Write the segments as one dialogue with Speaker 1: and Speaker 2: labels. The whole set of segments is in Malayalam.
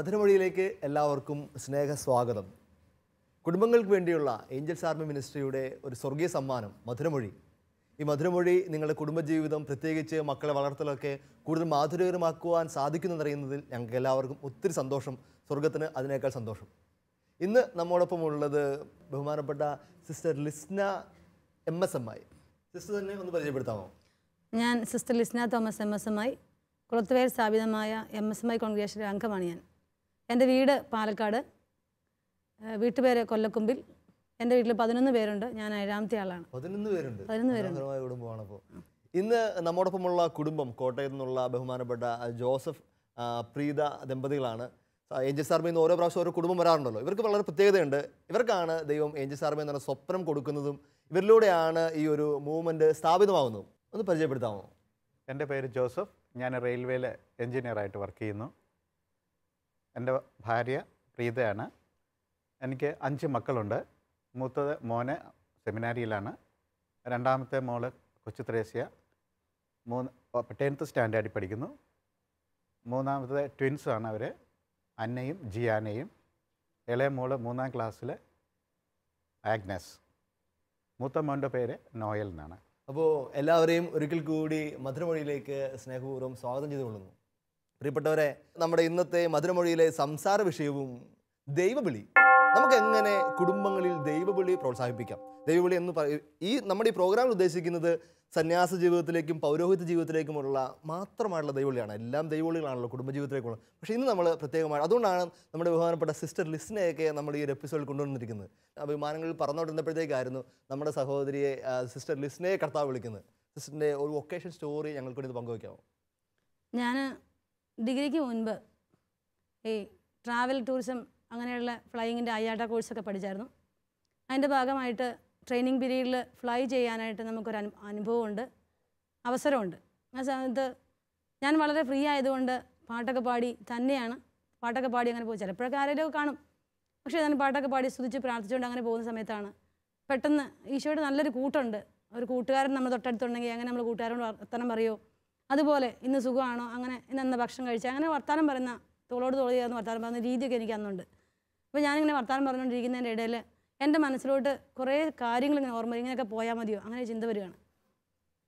Speaker 1: മധുരമൊഴിയിലേക്ക് എല്ലാവർക്കും സ്നേഹസ്വാഗതം കുടുംബങ്ങൾക്ക് വേണ്ടിയുള്ള ഏഞ്ചൽസ് ആർമി മിനിസ്ട്രിയുടെ ഒരു സ്വർഗീയ സമ്മാനം മധുരമൊഴി ഈ മധുരമൊഴി നിങ്ങളുടെ കുടുംബജീവിതം പ്രത്യേകിച്ച് മക്കളെ വളർത്തലൊക്കെ കൂടുതൽ മാധുര്യകരമാക്കുവാൻ സാധിക്കുന്നതറിയുന്നതിൽ ഞങ്ങൾക്ക് എല്ലാവർക്കും ഒത്തിരി സന്തോഷം സ്വർഗത്തിന് അതിനേക്കാൾ സന്തോഷം ഇന്ന് നമ്മോടൊപ്പം ഉള്ളത് ബഹുമാനപ്പെട്ട sister Lisna M S M ആയി സിസ്റ്റർ തന്നെ ഒന്ന് പരിചയപ്പെടുത്താമോ
Speaker 2: ഞാൻ sister Lisna Thomas M S M ആയി കുളത്തുവേൽ സ്ഥാപിതമായ എം എസ് എം ഐ കോൺഗ്രേഷൻ്റെ അംഗമാണ് ഞാൻ എൻ്റെ വീട് പാലക്കാട് വീട്ടുപേര് കൊല്ലക്കുമ്പിൽ എൻ്റെ വീട്ടിൽ പതിനൊന്ന് പേരുണ്ട് ഞാൻ ഏഴാമത്തെ ആളാണ്
Speaker 1: പതിനൊന്ന് പേരുണ്ട് പതിനൊന്ന് പേരുണ്ട് ഇന്ന് നമ്മോടൊപ്പമുള്ള കുടുംബം കോട്ടയത്ത് നിന്നുള്ള ബഹുമാനപ്പെട്ട ജോസഫ് പ്രീത ദമ്പതികളാണ് ഏഞ്ചൽ സാർമയിൽ നിന്ന് ഓരോ പ്രാവശ്യം ഓരോ കുടുംബം വരാറുണ്ടല്ലോ ഇവർക്ക് വളരെ പ്രത്യേകതയുണ്ട് ഇവർക്കാണ് ദൈവം ഏഞ്ചൽ സാർമ എന്ന സ്വപ്നം കൊടുക്കുന്നതും ഇവരിലൂടെയാണ് ഈ ഒരു മൂവ്മെൻറ്റ് സ്ഥാപിതമാകുന്നതും ഒന്ന്
Speaker 3: പരിചയപ്പെടുത്താമോ എൻ്റെ പേര് ജോസഫ് ഞാൻ റെയിൽവേയിലെ എഞ്ചിനീയറായിട്ട് വർക്ക് ചെയ്യുന്നു എൻ്റെ ഭാര്യ പ്രീതയാണ് എനിക്ക് അഞ്ച് മക്കളുണ്ട് മൂത്തത് മോന് സെമിനാരിയിലാണ് രണ്ടാമത്തെ മോള് കൊച്ചു ത്രേസ്യ മൂന്ന് ടെൻത്ത് സ്റ്റാൻഡേർഡിൽ പഠിക്കുന്നു മൂന്നാമത്തത് ആണ് അവർ അന്നയും ജിയാനയും ഇളയ മോള് മൂന്നാം ക്ലാസ്സിൽ ആഗ്നസ് മൂത്ത മോൻ്റെ പേര് നോയൽ എന്നാണ് അപ്പോൾ എല്ലാവരെയും ഒരിക്കൽ
Speaker 1: കൂടി മധുരമൊഴിയിലേക്ക് സ്നേഹപൂർവ്വം സ്വാഗതം ചെയ്തുകൊള്ളുന്നു പ്രിയപ്പെട്ടവരെ നമ്മുടെ ഇന്നത്തെ മധുരമൊഴിയിലെ സംസാര വിഷയവും ദൈവവിളി നമുക്ക് എങ്ങനെ കുടുംബങ്ങളിൽ ദൈവവിളി പ്രോത്സാഹിപ്പിക്കാം ദൈവവിളി എന്ന് പറയും ഈ നമ്മുടെ ഈ പ്രോഗ്രാമിൽ ഉദ്ദേശിക്കുന്നത് സന്യാസ ജീവിതത്തിലേക്കും പൗരോഹിത്യ ജീവിതത്തിലേക്കുമുള്ള മാത്രമായിട്ടുള്ള ദൈവവിളിയാണ് എല്ലാം ദൈവവിളികളാണല്ലോ കുടുംബ ജീവിതത്തിലേക്കുള്ള പക്ഷേ ഇന്ന് നമ്മൾ പ്രത്യേകമായി അതുകൊണ്ടാണ് നമ്മുടെ ബഹുമാനപ്പെട്ട സിസ്റ്റർ ലിസ്നയൊക്കെ നമ്മൾ ഈ ഒരു എപ്പിസോഡിൽ കൊണ്ടുവന്നിരിക്കുന്നത് അഭിമാനങ്ങളിൽ പറഞ്ഞുകൊണ്ടിരുന്നപ്പോഴത്തേക്കായിരുന്നു നമ്മുടെ സഹോദരിയെ സിസ്റ്റർ ലിസ്നയെ കർത്താവ് വിളിക്കുന്നത് സിസ്റ്ററിൻ്റെ ഒരു ഒക്കേഷൻ സ്റ്റോറി ഞങ്ങൾക്കൊരു പങ്കുവയ്ക്കാമോ
Speaker 2: ഞാൻ ഡിഗ്രിക്ക് മുൻപ് ഈ ട്രാവൽ ടൂറിസം അങ്ങനെയുള്ള ഫ്ലൈയിങ്ങിൻ്റെ അയ്യാട്ട കോഴ്സൊക്കെ പഠിച്ചായിരുന്നു അതിൻ്റെ ഭാഗമായിട്ട് ട്രെയിനിങ് പീരീഡിൽ ഫ്ലൈ ചെയ്യാനായിട്ട് നമുക്കൊരു അനു അനുഭവമുണ്ട് അവസരമുണ്ട് ആ സമയത്ത് ഞാൻ വളരെ ഫ്രീ ആയതുകൊണ്ട് പാട്ടൊക്കെ പാടി തന്നെയാണ് പാട്ടൊക്കെ പാടി അങ്ങനെ പോകും ചിലപ്പോഴൊക്കെ ആരെങ്കിലുമൊക്കെ കാണും പക്ഷേ ഞാൻ പാട്ടൊക്കെ പാടി സ്തുതിച്ച് പ്രാർത്ഥിച്ചുകൊണ്ട് അങ്ങനെ പോകുന്ന സമയത്താണ് പെട്ടെന്ന് ഈശോയുടെ നല്ലൊരു കൂട്ടുണ്ട് ഒരു കൂട്ടുകാരൻ നമ്മൾ തൊട്ടടുത്തുണ്ടെങ്കിൽ അങ്ങനെ നമ്മൾ കൂട്ടുകാരോട് വർത്തനം പറയുമോ അതുപോലെ ഇന്ന് സുഖമാണോ അങ്ങനെ ഇന്ന് എന്താ ഭക്ഷണം കഴിച്ചാൽ അങ്ങനെ വർത്താനം പറയുന്ന തോളോട് തോളി ചേർന്ന് വർത്താനം പറയുന്ന രീതിയൊക്കെ എനിക്ക് അന്നുണ്ട് അപ്പോൾ ഞാനിങ്ങനെ വർത്താനം പറഞ്ഞുകൊണ്ടിരിക്കുന്നതിൻ്റെ ഇടയിൽ എൻ്റെ മനസ്സിലോട്ട് കുറേ കാര്യങ്ങൾ ഇങ്ങനെ ഓർമ്മ ഇങ്ങനെയൊക്കെ പോയാൽ മതിയോ അങ്ങനെ ചിന്ത വരികയാണ്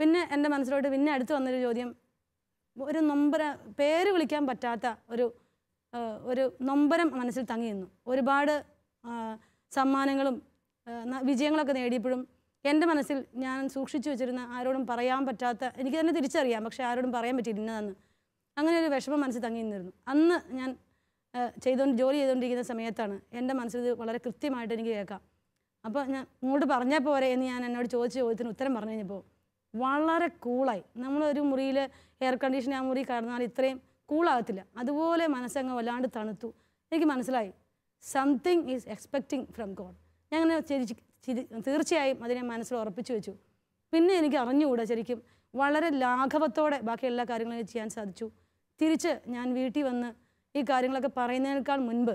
Speaker 2: പിന്നെ എൻ്റെ മനസ്സിലോട്ട് പിന്നെ അടുത്ത് വന്നൊരു ചോദ്യം ഒരു നൊമ്പര പേര് വിളിക്കാൻ പറ്റാത്ത ഒരു ഒരു നൊമ്പരം മനസ്സിൽ തങ്ങി നിന്നു ഒരുപാട് സമ്മാനങ്ങളും വിജയങ്ങളൊക്കെ നേടിയപ്പോഴും എൻ്റെ മനസ്സിൽ ഞാൻ സൂക്ഷിച്ചു വെച്ചിരുന്ന ആരോടും പറയാൻ പറ്റാത്ത എനിക്ക് തന്നെ തിരിച്ചറിയാം പക്ഷേ ആരോടും പറയാൻ പറ്റിയിരുന്നതെന്ന് അങ്ങനെ ഒരു വിഷമം മനസ്സിൽ തങ്ങി നിന്നിരുന്നു അന്ന് ഞാൻ ചെയ്തുകൊണ്ട് ജോലി ചെയ്തുകൊണ്ടിരിക്കുന്ന സമയത്താണ് എൻ്റെ മനസ്സിൽ ഇത് വളരെ കൃത്യമായിട്ട് എനിക്ക് കേൾക്കാം അപ്പോൾ ഞാൻ ഇങ്ങോട്ട് പറഞ്ഞാൽ പോരെ എന്ന് ഞാൻ എന്നോട് ചോദിച്ച ചോദ്യത്തിന് ഉത്തരം പറഞ്ഞു കഴിഞ്ഞപ്പോൾ വളരെ കൂളായി നമ്മളൊരു മുറിയിൽ എയർ കണ്ടീഷൻ ആ മുറി കടന്നാൽ ഇത്രയും കൂളാകത്തില്ല അതുപോലെ മനസ്സങ്ങ് വല്ലാണ്ട് തണുത്തു എനിക്ക് മനസ്സിലായി something is expecting from God ഞാൻ അങ്ങനെ തീർച്ചയായും അതിനെ മനസ്സിൽ ഉറപ്പിച്ചു വെച്ചു പിന്നെ എനിക്ക് അറിഞ്ഞുകൂടാ ശരിക്കും വളരെ ലാഘവത്തോടെ ബാക്കി എല്ലാ കാര്യങ്ങളും ചെയ്യാൻ സാധിച്ചു തിരിച്ച് ഞാൻ വീട്ടിൽ വന്ന് ഈ കാര്യങ്ങളൊക്കെ പറയുന്നതിനേക്കാൾ മുൻപ്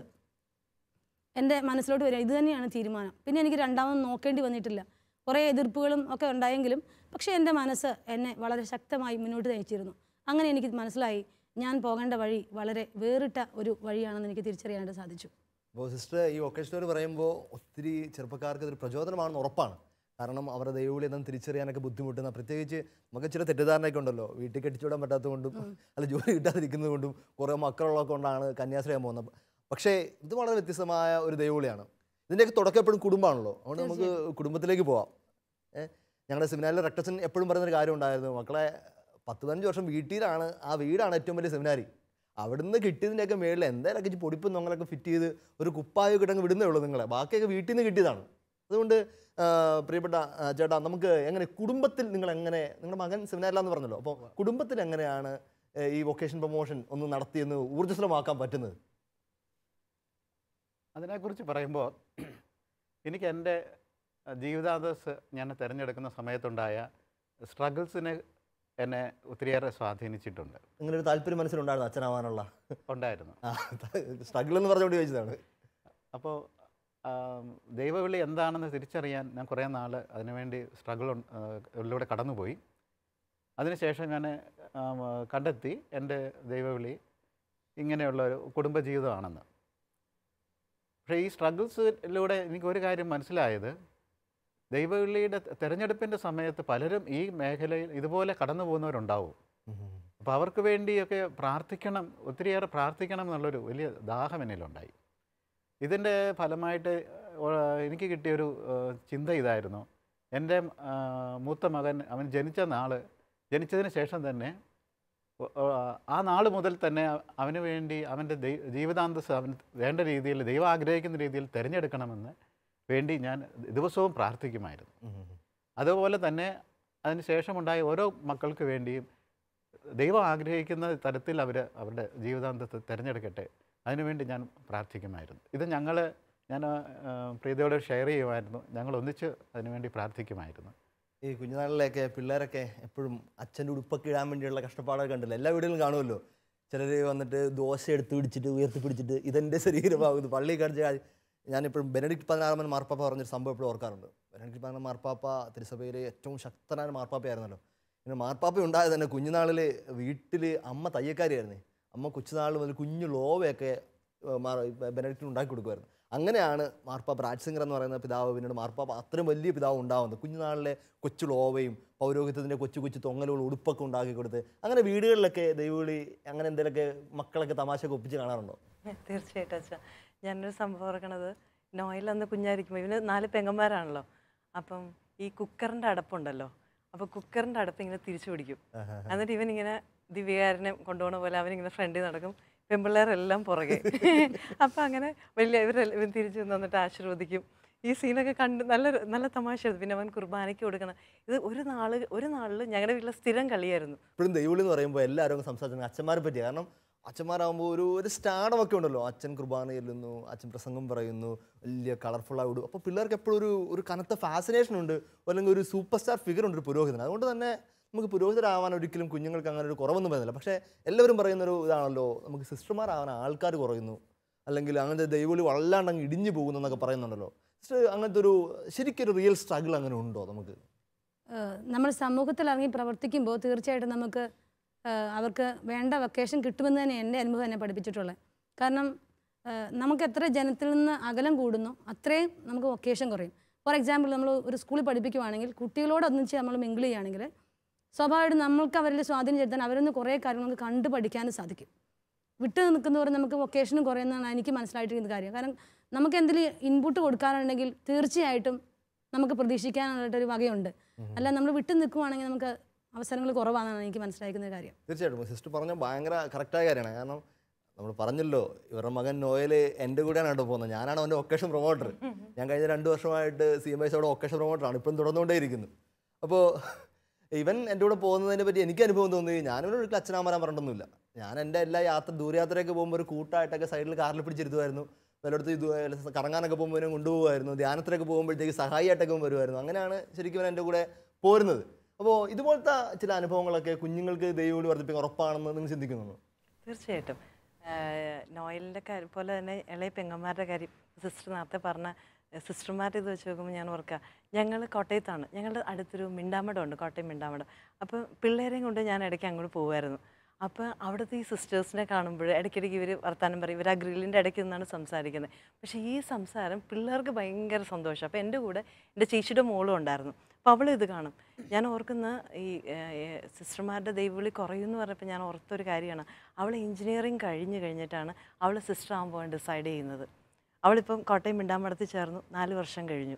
Speaker 2: എൻ്റെ മനസ്സിലോട്ട് വരിക ഇത് തന്നെയാണ് തീരുമാനം പിന്നെ എനിക്ക് രണ്ടാമതും നോക്കേണ്ടി വന്നിട്ടില്ല കുറേ എതിർപ്പുകളും ഒക്കെ ഉണ്ടായെങ്കിലും പക്ഷേ എൻ്റെ മനസ്സ് എന്നെ വളരെ ശക്തമായി മുന്നോട്ട് നയിച്ചിരുന്നു അങ്ങനെ എനിക്ക് മനസ്സിലായി ഞാൻ പോകേണ്ട വഴി വളരെ വേറിട്ട ഒരു വഴിയാണെന്ന് എനിക്ക് തിരിച്ചറിയാനായിട്ട് സാധിച്ചു
Speaker 1: അപ്പോൾ സിസ്റ്റർ ഈ വൊക്കേഷനോട് പറയുമ്പോൾ ഒത്തിരി ചെറുപ്പക്കാർക്ക് ഇതൊരു പ്രചോദനമാണെന്ന് ഉറപ്പാണ് കാരണം അവരുടെ ദൈവവിളി ഒന്നും തിരിച്ചറിയാനൊക്കെ ബുദ്ധിമുട്ടുന്ന പ്രത്യേകിച്ച് നമുക്ക് ചില തെറ്റിദ്ധാരണയൊക്കെ ഉണ്ടല്ലോ വീട്ടിൽ കെട്ടിച്ചോടാൻ കൊണ്ടും അല്ല ജോലി കിട്ടാതിരിക്കുന്നത് കൊണ്ടും കുറേ മക്കളുള്ളതൊക്കെ കൊണ്ടാണ് കന്യാസ്ത്രീയാൻ പോകുന്നത് പക്ഷേ ഇത് വളരെ വ്യത്യസ്തമായ ഒരു ദൈവവിളിയാണ് ഇതിൻ്റെയൊക്കെ തുടക്കം എപ്പോഴും കുടുംബമാണല്ലോ അതുകൊണ്ട് നമുക്ക് കുടുംബത്തിലേക്ക് പോവാം ഞങ്ങളുടെ സെമിനാരിൽ റക്ടസൻ എപ്പോഴും പറയുന്നൊരു കാര്യം ഉണ്ടായിരുന്നു മക്കളെ പത്ത് പതിനഞ്ച് വർഷം വീട്ടിലാണ് ആ വീടാണ് ഏറ്റവും വലിയ സെമിനാരി അവിടുന്ന് കിട്ടിയതിൻ്റെയൊക്കെ മേളിൽ എന്തായാലും പൊടിപ്പും നൊങ്ങലൊക്കെ ഫിറ്റ് ചെയ്ത് ഒരു കുപ്പായ കിട്ടങ്ങ് വിടുന്നേ ഉള്ളൂ നിങ്ങളെ ബാക്കിയൊക്കെ വീട്ടിൽ നിന്ന് കിട്ടിയതാണ് അതുകൊണ്ട് പ്രിയപ്പെട്ട ചേട്ടാ നമുക്ക് എങ്ങനെ കുടുംബത്തിൽ നിങ്ങൾ എങ്ങനെ നിങ്ങളുടെ മകൻ സെമിനാരില എന്ന് പറഞ്ഞല്ലോ അപ്പോൾ കുടുംബത്തിൽ എങ്ങനെയാണ് ഈ വൊക്കേഷൻ പ്രൊമോഷൻ ഒന്ന് നടത്തിയെന്ന് ഊർജ്ജസ്വലമാക്കാൻ പറ്റുന്നത്
Speaker 3: അതിനെക്കുറിച്ച് പറയുമ്പോൾ എനിക്ക് എൻ്റെ ജീവിതാന്തസ് ഞാൻ തിരഞ്ഞെടുക്കുന്ന സമയത്തുണ്ടായ സ്ട്രഗിൾസിനെ എന്നെ ഒത്തിരിയേറെ സ്വാധീനിച്ചിട്ടുണ്ട്
Speaker 1: നിങ്ങളൊരു താല്പര്യം മനസ്സിലുണ്ടായിരുന്നു അച്ഛനാവാനുള്ള ഉണ്ടായിരുന്നു
Speaker 3: സ്ട്രഗിൾ എന്ന് പറഞ്ഞുകൊണ്ട് ചോദിച്ചതാണ് അപ്പോൾ ദൈവവിളി എന്താണെന്ന് തിരിച്ചറിയാൻ ഞാൻ കുറേ നാൾ അതിനുവേണ്ടി സ്ട്രഗിൾ ഉള്ളിലൂടെ കടന്നുപോയി അതിനുശേഷം ഞാൻ കണ്ടെത്തി എൻ്റെ ദൈവവിളി ഇങ്ങനെയുള്ള ഒരു കുടുംബജീവിതമാണെന്ന് പക്ഷേ ഈ സ്ട്രഗിൾസിലൂടെ എനിക്കൊരു കാര്യം മനസ്സിലായത് ദൈവവിള്ളിയുടെ തെരഞ്ഞെടുപ്പിൻ്റെ സമയത്ത് പലരും ഈ മേഖലയിൽ ഇതുപോലെ കടന്നു പോകുന്നവരുണ്ടാവും അപ്പോൾ അവർക്ക് വേണ്ടിയൊക്കെ പ്രാർത്ഥിക്കണം ഒത്തിരിയേറെ പ്രാർത്ഥിക്കണം എന്നുള്ളൊരു വലിയ ദാഹം എന്നിലുണ്ടായി ഇതിൻ്റെ ഫലമായിട്ട് എനിക്ക് കിട്ടിയൊരു ചിന്ത ഇതായിരുന്നു എൻ്റെ മൂത്ത മകൻ അവൻ ജനിച്ച നാൾ ജനിച്ചതിന് ശേഷം തന്നെ ആ നാൾ മുതൽ തന്നെ അവന് വേണ്ടി അവൻ്റെ ജീവിതാന്തസ് അവൻ വേണ്ട രീതിയിൽ ദൈവം ആഗ്രഹിക്കുന്ന രീതിയിൽ തിരഞ്ഞെടുക്കണമെന്ന് വേണ്ടി ഞാൻ ദിവസവും പ്രാർത്ഥിക്കുമായിരുന്നു അതുപോലെ തന്നെ ശേഷമുണ്ടായ ഓരോ മക്കൾക്ക് വേണ്ടിയും ദൈവം ആഗ്രഹിക്കുന്ന തരത്തിൽ അവർ അവരുടെ ജീവിതാന്തത്തെ തിരഞ്ഞെടുക്കട്ടെ അതിനുവേണ്ടി ഞാൻ പ്രാർത്ഥിക്കുമായിരുന്നു ഇത് ഞങ്ങൾ ഞാൻ പ്രീതിയോട് ഷെയർ ചെയ്യുമായിരുന്നു ഞങ്ങൾ ഒന്നിച്ച് അതിനുവേണ്ടി പ്രാർത്ഥിക്കുമായിരുന്നു ഈ കുഞ്ഞുനാളിലൊക്കെ പിള്ളേരൊക്കെ എപ്പോഴും
Speaker 1: അച്ഛൻ്റെ ഉടുപ്പൊക്കെ ഇടാൻ വേണ്ടിയുള്ള കഷ്ടപ്പാടൊക്കെ കണ്ടില്ല എല്ലാ വീടുകളിലും കാണുമല്ലോ ചിലർ വന്നിട്ട് ദോശ എടുത്ത് പിടിച്ചിട്ട് ഉയർത്തി പിടിച്ചിട്ട് ഇതെൻ്റെ ശരീരമാകുന്നു പള്ളി കടിച്ച ഞാനിപ്പോഴും ബെനഡിക്ട് പതിനാറാമൻ മാർപ്പാപ്പ പറഞ്ഞൊരു സംഭവം ഇപ്പോഴും ഓർക്കാറുണ്ട് ബെനഡിക്ട് പതിനാറ് മാർപ്പാപ്പ തിരുസഭയിലെ ഏറ്റവും ശക്തനായ മാർപ്പാപ്പയായിരുന്നല്ലോ പിന്നെ മാർപ്പാപ്പ ഉണ്ടായത് തന്നെ കുഞ്ഞുനാളിൽ വീട്ടിൽ അമ്മ തയ്യക്കാരിയായിരുന്നേ അമ്മ കൊച്ചുനാളിൽ മുതൽ കുഞ്ഞു ലോവയൊക്കെ ബെനഡിക്റ്റിന് ഉണ്ടാക്കി കൊടുക്കുമായിരുന്നു അങ്ങനെയാണ് മാർപ്പാപ്പ രാജ്സിംഗർ എന്ന് പറയുന്ന പിതാവ് പിന്നീട് മാർപ്പാപ്പ അത്രയും വലിയ പിതാവ് ഉണ്ടാവുന്നത് കുഞ്ഞുനാളിലെ കൊച്ചു ലോവയും പൗരോഹിത്യത്തിൻ്റെ കൊച്ചു കൊച്ചു തൊങ്ങലുകൾ ഉടുപ്പൊക്കെ ഉണ്ടാക്കി കൊടുത്ത് അങ്ങനെ വീടുകളിലൊക്കെ ദൈവവിളി അങ്ങനെ എന്തെങ്കിലുമൊക്കെ മക്കളൊക്കെ തമാശ ഒപ്പിച്ച് കാണാറുണ്ടോ
Speaker 4: തീർച്ചയായിട്ടും അച്ഛാ ഞാനൊരു സംഭവം ഓർക്കണത് നോയിൽ അന്ന് കുഞ്ഞായിരിക്കുമ്പോൾ ഇവന് നാല് പെങ്ങന്മാരാണല്ലോ അപ്പം ഈ കുക്കറിൻ്റെ അടപ്പുണ്ടല്ലോ അപ്പോൾ കുക്കറിൻ്റെ അടപ്പ് ഇങ്ങനെ തിരിച്ചു പിടിക്കും എന്നിട്ട് ഇവൻ ഇങ്ങനെ ദിവ്യകാരനെ കൊണ്ടുപോണ പോലെ അവനിങ്ങനെ ഫ്രണ്ടിൽ നടക്കും പെമ്പിള്ളേരെല്ലാം പുറകെ അപ്പം അങ്ങനെ വലിയ ഇവരെല്ലാം ഇവൻ തിരിച്ചു വന്നിട്ട് ആശീർവദിക്കും ഈ സീനൊക്കെ കണ്ട് നല്ല നല്ല തമാശയായിരുന്നു പിന്നെ അവൻ കുർബാനയ്ക്ക് കൊടുക്കണം ഇത് ഒരു നാള് ഒരു നാളിൽ ഞങ്ങളുടെ വീട്ടിലെ സ്ഥിരം കളിയായിരുന്നു
Speaker 1: ഇപ്പോഴും ദൈവളി എന്ന് പറയുമ്പോൾ എല്ലാവരും സംസാരിച്ചു അച്ഛന്മാരെ പറ്റി കാരണം അച്ഛന്മാരാകുമ്പോൾ ഒരു ഒരു സ്റ്റാഡം ഒക്കെ ഉണ്ടല്ലോ അച്ഛൻ കുർബാന ചെല്ലുന്നു അച്ഛൻ പ്രസംഗം പറയുന്നു വലിയ കളർഫുൾ ആയിടും അപ്പോൾ പിള്ളേർക്ക് എപ്പോഴും ഒരു ഒരു കനത്ത ഫാസിനേഷൻ ഉണ്ട് അല്ലെങ്കിൽ ഒരു സൂപ്പർ സ്റ്റാർ ഫിഗർ ഉണ്ട് ഒരു പുരോഹിതൻ അതുകൊണ്ട് തന്നെ നമുക്ക് പുരോഹിതരാവാൻ ഒരിക്കലും കുഞ്ഞുങ്ങൾക്ക് അങ്ങനെ ഒരു കുറവൊന്നും പറയുന്നില്ല പക്ഷേ എല്ലാവരും പറയുന്നൊരു ഇതാണല്ലോ നമുക്ക് സിസ്റ്റർമാരാവാൻ ആൾക്കാർ കുറയുന്നു അല്ലെങ്കിൽ അങ്ങനത്തെ ദൈവവിളി വല്ലാണ്ട് അങ്ങ് ഇടിഞ്ഞു പോകുന്നു എന്നൊക്കെ പറയുന്നുണ്ടല്ലോ സിസ്റ്റർ അങ്ങനത്തെ ഒരു ശരിക്കൊരു റിയൽ സ്ട്രഗിൾ അങ്ങനെ ഉണ്ടോ നമുക്ക്
Speaker 2: നമ്മൾ സമൂഹത്തിൽ ഇറങ്ങി പ്രവർത്തിക്കുമ്പോൾ തീർച്ചയായിട്ടും നമുക്ക് അവർക്ക് വേണ്ട വെക്കേഷൻ കിട്ടുമെന്ന് തന്നെ എൻ്റെ അനുഭവം എന്നെ പഠിപ്പിച്ചിട്ടുള്ളത് കാരണം നമുക്ക് എത്ര ജനത്തിൽ നിന്ന് അകലം കൂടുന്നു അത്രയും നമുക്ക് വൊക്കേഷൻ കുറയും ഫോർ എക്സാമ്പിൾ നമ്മൾ ഒരു സ്കൂളിൽ പഠിപ്പിക്കുവാണെങ്കിൽ കുട്ടികളോടൊന്നിച്ച് നമ്മൾ മിങ്കിൾ ചെയ്യുകയാണെങ്കിൽ സ്വാഭാവികമായിട്ടും നമ്മൾക്ക് അവരിൽ സ്വാധീനം ചെലുത്താൻ അവരൊന്ന് കുറേ കാര്യങ്ങൾ നമുക്ക് കണ്ടു പഠിക്കാനും സാധിക്കും വിട്ടു നിൽക്കുന്നവർ നമുക്ക് വൊക്കേഷനും കുറയുന്നതാണ് എനിക്ക് മനസ്സിലായിട്ടിരിക്കുന്ന കാര്യം കാരണം നമുക്ക് എന്തെങ്കിലും ഇൻപുട്ട് കൊടുക്കാനുണ്ടെങ്കിൽ തീർച്ചയായിട്ടും നമുക്ക് പ്രതീക്ഷിക്കാനുള്ളൊരു വകയുണ്ട് അല്ല നമ്മൾ വിട്ടു നിൽക്കുവാണെങ്കിൽ നമുക്ക് അവസരങ്ങൾ കുറവാണെന്നാണ് എനിക്ക് മനസ്സിലാക്കുന്ന കാര്യം
Speaker 1: തീർച്ചയായിട്ടും സിസ്റ്റർ പറഞ്ഞ ഭയങ്കര കറക്റ്റായ കാര്യമാണ് കാരണം നമ്മൾ പറഞ്ഞല്ലോ ഇവരുടെ മകൻ നോയൽ എൻ്റെ കൂടെയാണ് കേട്ടോ പോകുന്നത് ഞാനാണ് അവൻ്റെ ഒക്കേഷൻ പ്രൊമോട്ടർ ഞാൻ കഴിഞ്ഞ രണ്ട് വർഷമായിട്ട് സി എം ഐസോടെ ഒക്കേഷൻ പ്രൊമോട്ടറാണ് ഇപ്പം തുടർന്നുകൊണ്ടേയിരിക്കുന്നു അപ്പോൾ ഇവൻ എൻ്റെ കൂടെ പോകുന്നതിനെ പറ്റി എനിക്ക് അനുഭവം തോന്നി ഞാനിവിടെ ഒരു അച്ഛനാൻ വരാൻ പറഞ്ഞൊന്നുമില്ല ഞാൻ എൻ്റെ എല്ലാ യാത്ര ദൂരയാത്രയൊക്കെ പോകുമ്പോൾ ഒരു കൂട്ടായിട്ടൊക്കെ സൈഡിൽ കാറിൽ പിടിച്ചിരുത്തുമായിരുന്നു പലയിടത്തും ഇത് കറങ്ങാനൊക്കെ പോകുമ്പോൾ കൊണ്ടുപോകുമായിരുന്നു ധ്യാനത്തിലൊക്കെ പോകുമ്പോഴത്തേക്ക് സഹായിയായിട്ടൊക്കെ വരുമായിരുന്നു അങ്ങനെയാണ് ശരിക്കും എൻ്റെ കൂടെ പോരുന്നത് അപ്പോൾ ഇതുപോലത്തെ ചില അനുഭവങ്ങളൊക്കെ കുഞ്ഞുങ്ങൾക്ക് ദൈവോട് വർദ്ധിപ്പിക്കാൻ ഉറപ്പാണെന്ന് നിങ്ങൾ ചിന്തിക്കുന്നു
Speaker 4: തീർച്ചയായിട്ടും നോയലിൻ്റെ കാര്യം പോലെ തന്നെ ഇളയ പെങ്ങന്മാരുടെ കാര്യം സിസ്റ്റർ നേരത്തെ പറഞ്ഞ സിസ്റ്റർമാരുടെ ഇത് വെച്ച് നോക്കുമ്പോൾ ഞാൻ ഓർക്കുക ഞങ്ങൾ കോട്ടയത്താണ് ഞങ്ങളുടെ അടുത്തൊരു മിണ്ടാമടം ഉണ്ട് കോട്ടയം മിണ്ടാമടം അപ്പോൾ പിള്ളേരെയും കൊണ്ട് ഞാൻ ഇടയ്ക്ക് അങ്ങോട്ട് പോകുമായിരുന്നു അപ്പോൾ അവിടുത്തെ ഈ സിസ്റ്റേഴ്സിനെ കാണുമ്പോൾ ഇടയ്ക്കിടയ്ക്ക് ഇവർ വർത്തമാനം പറയും ഇവർ ആ ഗ്രില്ലിൻ്റെ ഇടയ്ക്ക് നിന്നാണ് സംസാരിക്കുന്നത് പക്ഷേ ഈ സംസാരം പിള്ളേർക്ക് ഭയങ്കര സന്തോഷം അപ്പോൾ എൻ്റെ കൂടെ എൻ്റെ ചേച്ചിയുടെ മോളും ഉണ്ടായിരുന്നു അപ്പോൾ അവൾ ഇത് കാണും ഞാൻ ഓർക്കുന്ന ഈ സിസ്റ്റർമാരുടെ ദൈവവിളി എന്ന് പറഞ്ഞപ്പോൾ ഞാൻ ഓർത്തൊരു കാര്യമാണ് അവൾ എഞ്ചിനീയറിങ് കഴിഞ്ഞ് കഴിഞ്ഞിട്ടാണ് അവൾ സിസ്റ്റർ ആകുമ്പോൾ ഡിസൈഡ് ചെയ്യുന്നത് അവളിപ്പം കോട്ടയം മിണ്ടാമ്പടത്തിൽ ചേർന്നു നാല് വർഷം കഴിഞ്ഞു